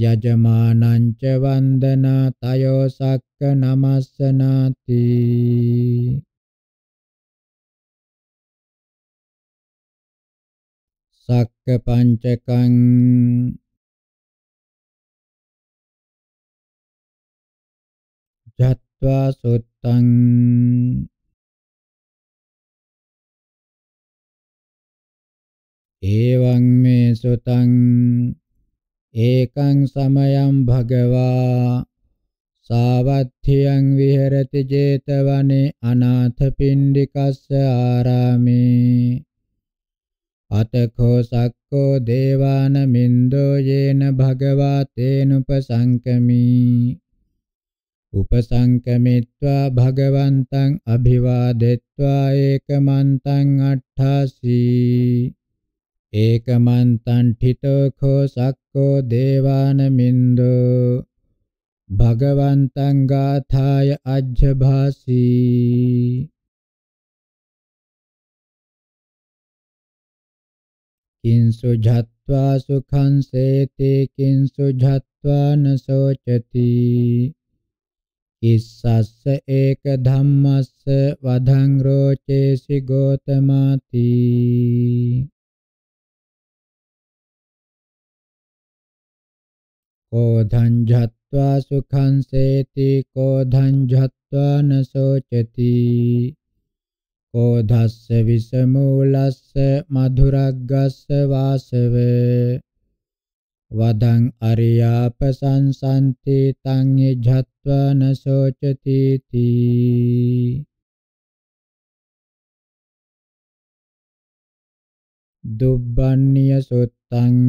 යජමානං ච වන්දනා තයෝ සක්ක නමස්සනාති සක්ක පංචකං ජත්වා සුත්තං එවං මේ සුතං ඒකං සමයං භගවා සාවත්ථියං විහෙරති 제තවනේ අනාථපිණ්ඩිකස්ස ආරාමේ අතඛෝ සක්ඛෝ දේවාන මින්දෝ යේන භගවා තේනුපසංකමි උපසංකමිත්වා භගවන්තං අභිවාදෙත්වා ඒකමන්තං අට්ඨාසී ඒකමන්තං ඨිතෝ khෝ සක්ඛෝ දේවාන මින්දෝ භගවන්තං ගාථාය අජ්ජභාසී කිංසු ජත්වා සුඛං සේති කිංසු ජත්වා න සෝචති ඉස්සස්ස ඒක ධම්මස්ස වදං රෝචේසි ගෝතමාති කෝධං ජත්වා සුඛං සේති කෝධං ජත්වා න සෝචති ඕධස්ස විසමූලස්ස මధుරග්ගස්ස වාසව වදං අරියාපසංසන්ති තං ඤ්ජත්වන සෝචති තී දුබ්බන්නිය සුත්තං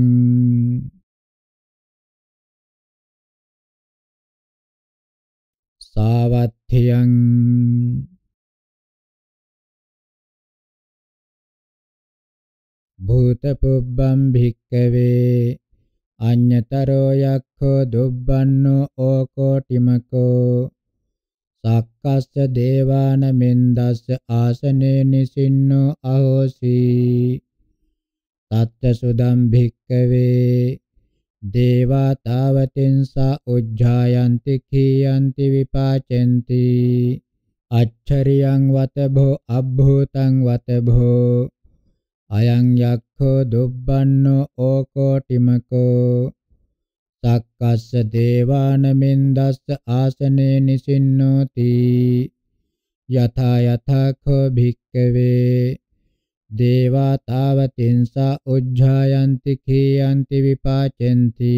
සාවත්ථියං භූතපුබ්බම් භික්කවේ අඤ්ඤතරෝ යක්ඛෝ දුබ්බන්නෝ ඕකෝටිමකෝ සක්කස්ස දේවාන මෙන්දස්ස ආසනේ නිසින්නෝ අහෝසි තත්ත සුදම් භික්කවේ දේවා තාවතින්සා උජ්ජායන්ති කීයන්ති විපාචෙන්ති අච්චරියං වත භෝ අබ්භූතං වත භෝ අයං යක්ඛෝ දුබ්බන්නෝ ඕකෝ ටිමකෝ සක්කස්ස දේවාන මින්දස්ස ආසනේ නිසින්නෝති යථා යථාඛෝ භික්කවේ දේවා තාවතින්සා උජ්ජායන්ති කීයන්ති විපාචෙන්ති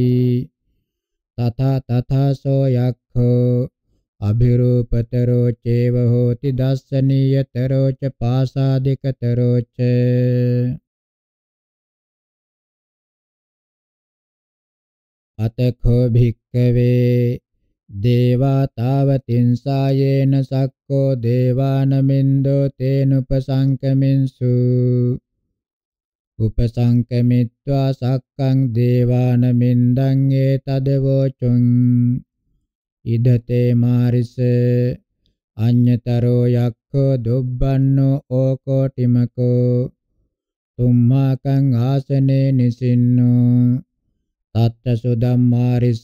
තථා තථාසෝ යක්ඛෝ අභිරූපතරෝ චේව හෝති දස්සනීයතරෝ ච පාසාදිකතරෝ ච අතඛෝ භික්ඛවේ දේවා තාවතින්සායේන සක්කෝ දේවානමින්දෝ තේනුපසංකමින්සු උපසංකමිත්වා සක්කං දේවානමින්දං ඒතදවෝචුං ඉදතේ මාරිස අඤ්‍යතරෝ යක්ඛෝ දුබ්බන්නෝ ඕකෝ ටිමකෝ තුම්මාකං ආසනේ නිසින්නෝ තත්තසු ධම්මාරිස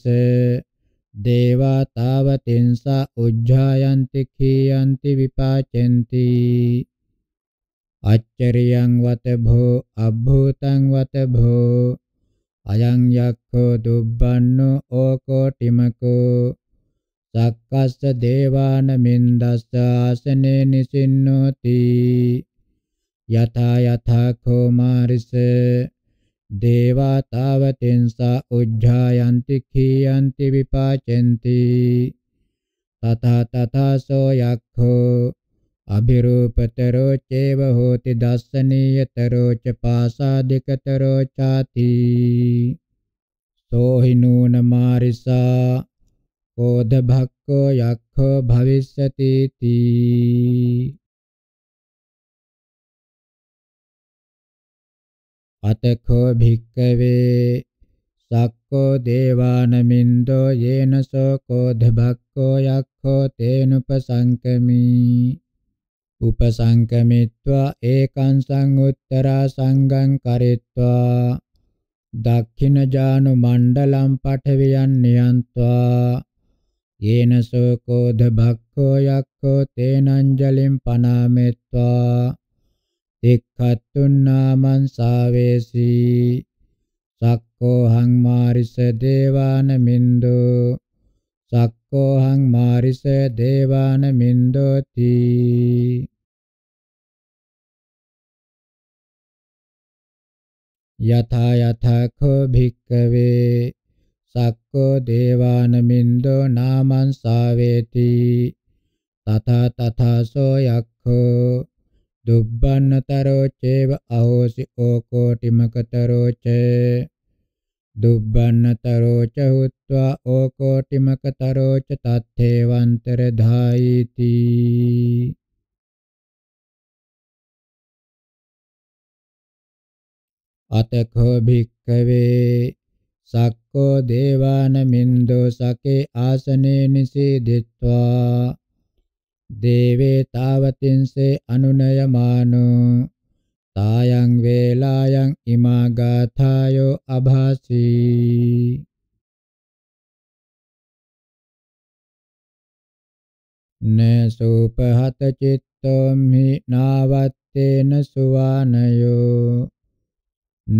දේවා තාවතින්සා උජ්ජායන්ති කීයන්ති විපාචෙන්ති අච්චරියං වත භෝ අභූතං වත භෝ අයං යක්ඛෝ දුබ්බන්නෝ ඕකෝ ටිමකෝ සක්කස්ස දේවාන මින්දස්ස ආසනේ නිසින්නෝති යථා යථා කුමාරිස දේවතාවතින්ස උජ්ජායන්ති කීයන්ති විපාචෙන්ති තථා තථාසෝ යක්ඛෝ අභිරූපතරෝ චේව හෝති දස්සනීයතරෝ ච පාසාදිකතරෝ ചാති සෝහිනූන මාරිසා කෝද භක්කෝ යක්ඛෝ භවිෂ්‍යති තී අතකෝ භික්කවේ සක්කෝ දේවානමින්දෝ යේනසෝ කෝධ භක්කෝ යක්ඛෝ තේනුපසංකමි උපසංකමිත්වා ඒකං සංඋත්තරා සංගං කරිත්වා දක්ඛින ජානු මණ්ඩලම් පඨවියන් නියන්ත්වා යේන සෝකෝද භක්ඛෝ යක්ඛෝ තේනංජලිම් පනාමෙත්වා තික්ඛත්තුන් නාමං සාවේසී සක්කෝ හං මාරිස දේවාන මින්දෝ සක්කෝ හං මාරිස දේවාන මින්දෝති යථා යථා කෝ භික්කවේ සක්කෝ දේවානමින්දෝ නාමං සාවේති තථා තථාසෝ යක්ඛෝ දුබ්බන්නතරෝ චේව අහෝසි ඕකෝටිමකතරෝ ච දුබ්බන්නතරෝ ච හුත්වා ඕකෝටිමකතරෝ ච තත්තේවන්තර ධායිති අතකෝ භික්කවේ සක්කෝ දේවාන මින්දෝ සකේ ආසනේ නිසීදිත්වා දේවේ තාවතින්සේ අනුනයමානෝ තායන් වේලායන් ඉමා ගාථායෝ අභාසී නසෝපහත චිත්තෝම්හි නාවත්තේන සුවානයෝ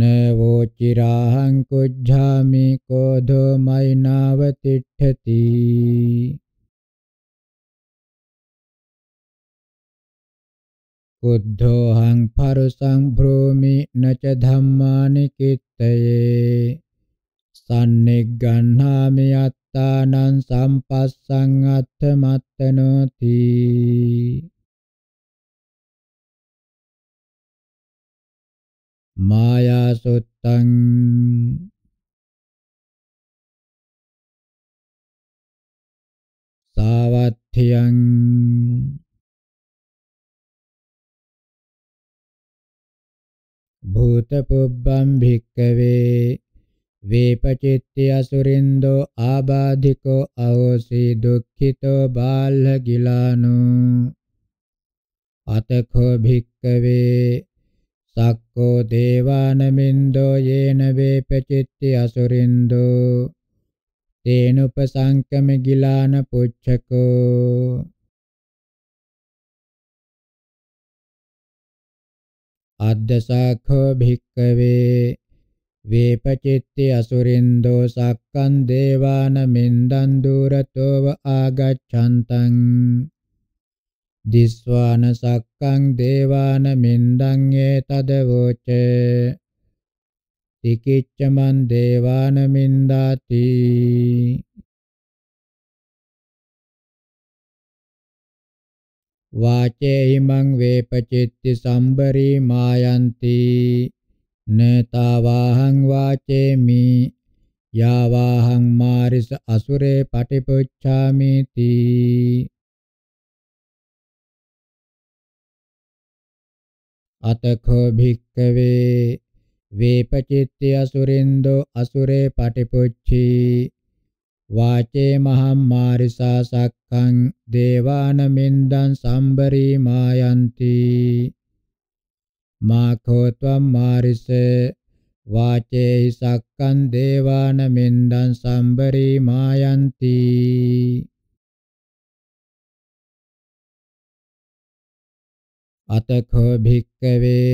නවෝචිරාහං කුජ්ජාමි කෝධෝ මයිනවතිට්ඨති කුද්ධෝහං පරුසං භ්‍රෝමි නච ධම්මානි කිත්තයේ සම්නිග්ගණ්ණාමි අත්තානං සම්පස්සං අත්ථ මත්තනෝති Maya Suttang Savatthiyang Bhutapubbam bhikkave Vipacitti asurindo abadhiko ahosi dukkhito balha gilano Atakho bhikkave සක්කෝ දේවානමින්දෝ යේන වේපචිත්ති අසුරින්දෝ තේනුපසංකම ගිලාන පුච්චකෝ අද්දසාඛෝ භික්කවේ වේපචිත්ති අසුරින්දෝ සක්කන් දේවානමින්දන් දුරතෝව ආගච්ඡන්තං දිස්වාන සක්කං දේවාන මින්දං ඒතද වෝචේ තිකිච්ඡමන් දේවාන මින්දාති වාචේ හිමං වේපචිත්ති සම්බරි මායන්ති නේතාවාහං වාචේමි යාවාහං මාරිස අසුරේ පටිපුච්ඡාමි තී අතඛෝ භික්ඛවේ වේපචිත්ති අසුරින්දෝ අසුරේ පටිපුච්චී වාචේ මහම්මාරිසා සක්ඛං දේවානමින්දං සම්බරී මායන්ති මාඛෝ ත්වම් මාරිස වාචේ සක්ඛං දේවානමින්දං සම්බරී මායන්ති අතඛෝ භික්කවේ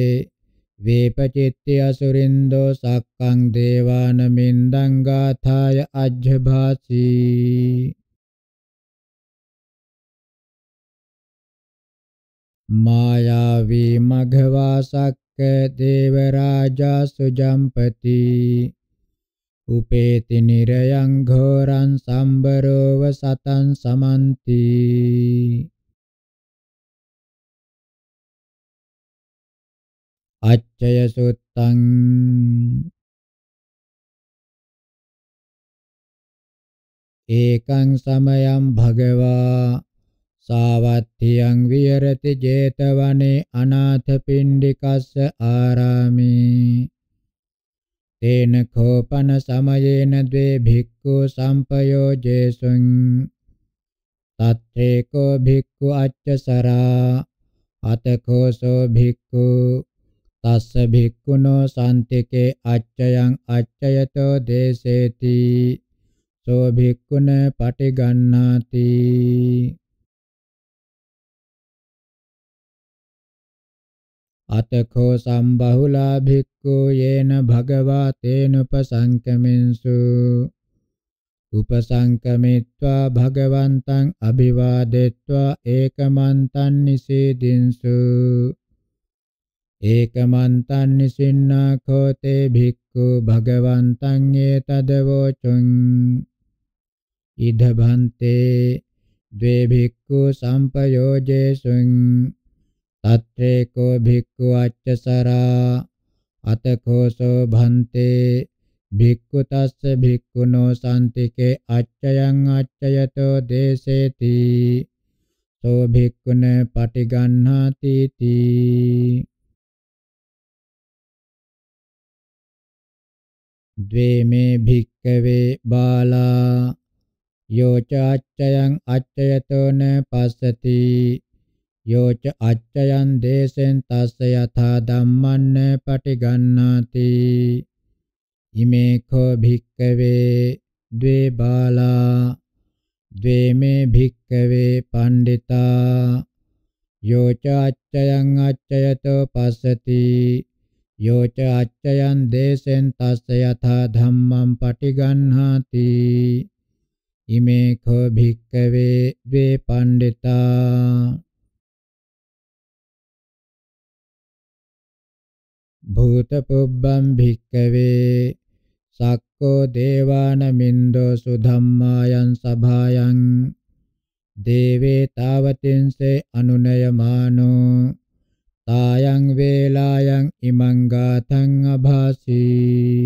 වේපචිත්ති අසුරින්දෝ සක්කං දේවාන මින්දං ගාථාය අජ්ජභාසී මායාවී මඝවාසක්ක දේවරාජා සුජම්පති උපේති නිරයං ඝෝරං සම්බරෝව සතං සමන්ති අච්චය සුත්තං ඒකං සමයං භගවා සාවත්තියං විහෙරති 제තවනේ අනාථ පිණ්ඩිකස්ස ආරාමේ තේන කෝපන සමයේන ද්වේ භික්ඛු සම්පයෝජේසුං තත්‍රේකෝ භික්ඛු අච්චසරා අතකෝසෝ භික්ඛු තස්ස භික්ඛුනෝ සාන්තිකේ අච්චයං අච්චයතෝ දේසේති සෝ භික්ඛුන පටිගන්නාති අතකෝ සම්බහුලා භික්ඛු යේන භගවා තේනුපසංකමින්සු උපසංකමිත්වා භගවන්තං අභිවාදෙත්වා ඒකමන්තං නිසීදින්සු ඒකමන්තං නිසින්නාඛෝ තේ භික්ඛු භගවන්තං ඒතදවෝචුං ඉදභන්තේ ද්වේ භික්ඛු සම්පයෝජේසුං තත්‍රේකෝ භික්ඛු අච්චසරා අතකෝසෝ භන්තේ භික්ඛු තස්ස භික්ඛුනෝ සම්තිකේ අච්චයං අච්චයතෝ දේසේති සෝ භික්ඛුන පටිගන්හාති තී ද්වේමේ භික්කවේ බාලා යෝචාච්චයන් අච්චයතෝන පස්සති යෝච අච්චයන් දේශෙන් තස්ස යථා ධම්මන්න පටිගන්නාති ඉමේ කෝ භික්කවේ ද්වේ බාලා ද්වේමේ භික්කවේ පණ්ඩිතා යෝචාච්චයන් අච්චයතෝ පස්සති යෝච අච්චයන් දේශෙන් තස්ස යථා ධම්මං පටිගන්හාති ඉමේ කෝ භික්කවේ වේ පණ්ඩිතා භූත පුබ්බම් භික්කවේ සක්කෝ දේවාන මින්දෝ සුධම්මායන් සභායන් දේවේ තාවතින්සේ අනුනයමානෝ තායං වේලායන් ඉමං ගාතං අභාසී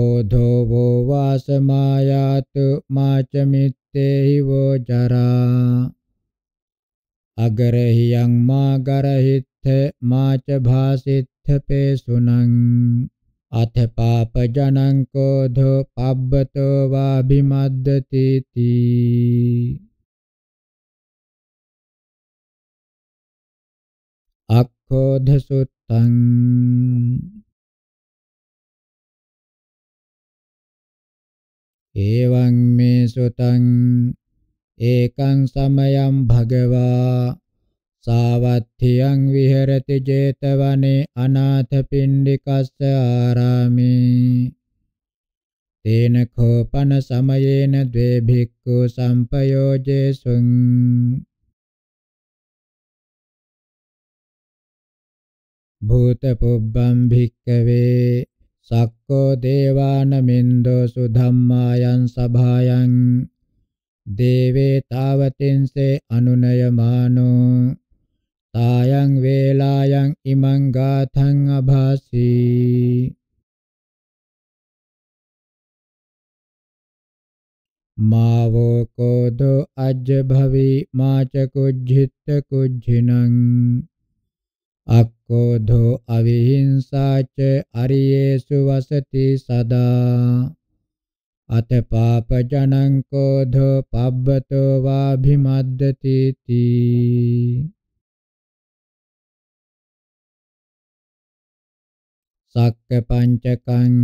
ඕධෝ වෝ වාසමායාතු මාච මිත්තේහි වෝ ජරා අගරහියං මාගරහිත්ථ මාච භාසිත්ථ පේසුනං අත පාප ජනං කෝධෝ පබ්බතෝ වාභිමද්දති තී අක්ඛෝධ සුත්තං එවං මේ සුතං ඒකං සමයං භගවා සාවත්ථියං විහෙරති 제තවනේ අනාථපිණ්ඩිකස්ස ආරාමේ තේන කෝපන සමයේන ද්වේ භික්ඛු සම්පයෝජේසුං භූතපුබ්බම් භික්කවේ සක්කෝ දේවානමින්දෝසු ධම්මායන් සභායන් දේවේ තාවතින්සේ අනුනයමානෝ තායන් වේලායන් ඉමං ගාථං අභාසී මාවෝ කෝදෝ අජ්ජ භවී මාච කුජ්ජිත්ත කුජ්ජිනං අක් क्रोधो अविहिंसा च अर्येषु वसति सदा अथ पापजनं क्रोधो पाब्बतो वाभिमद्यतीति सक्कपञ्चकं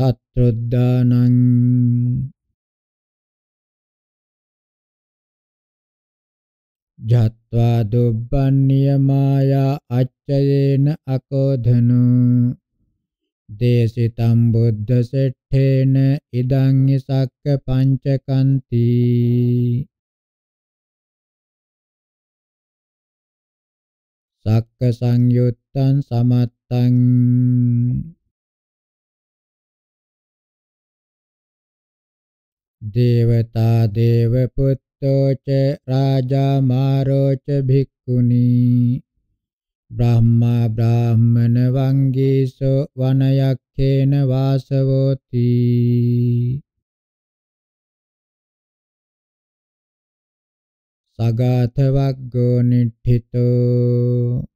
तत्रुद्दानम् ජත්වා දුබ්බන්නිය මායා අච්චයේන අකෝධනෝ දේශිතම් බුද්ධ සෙට්ඨේන ඉදං ඉසක්ක පංචකන්ති සක්ක සංයුත්තං සමත්තං දේවතා දේවපුත්තෝ ච රාජා මාරෝ ච භික්ඛුනි බ්‍රහ්මා බ්‍රාහ්මන වංගීසෝ වනයක්ඛේන වාසවෝති සගාත වග්ගෝ නිට්ඨිතෝ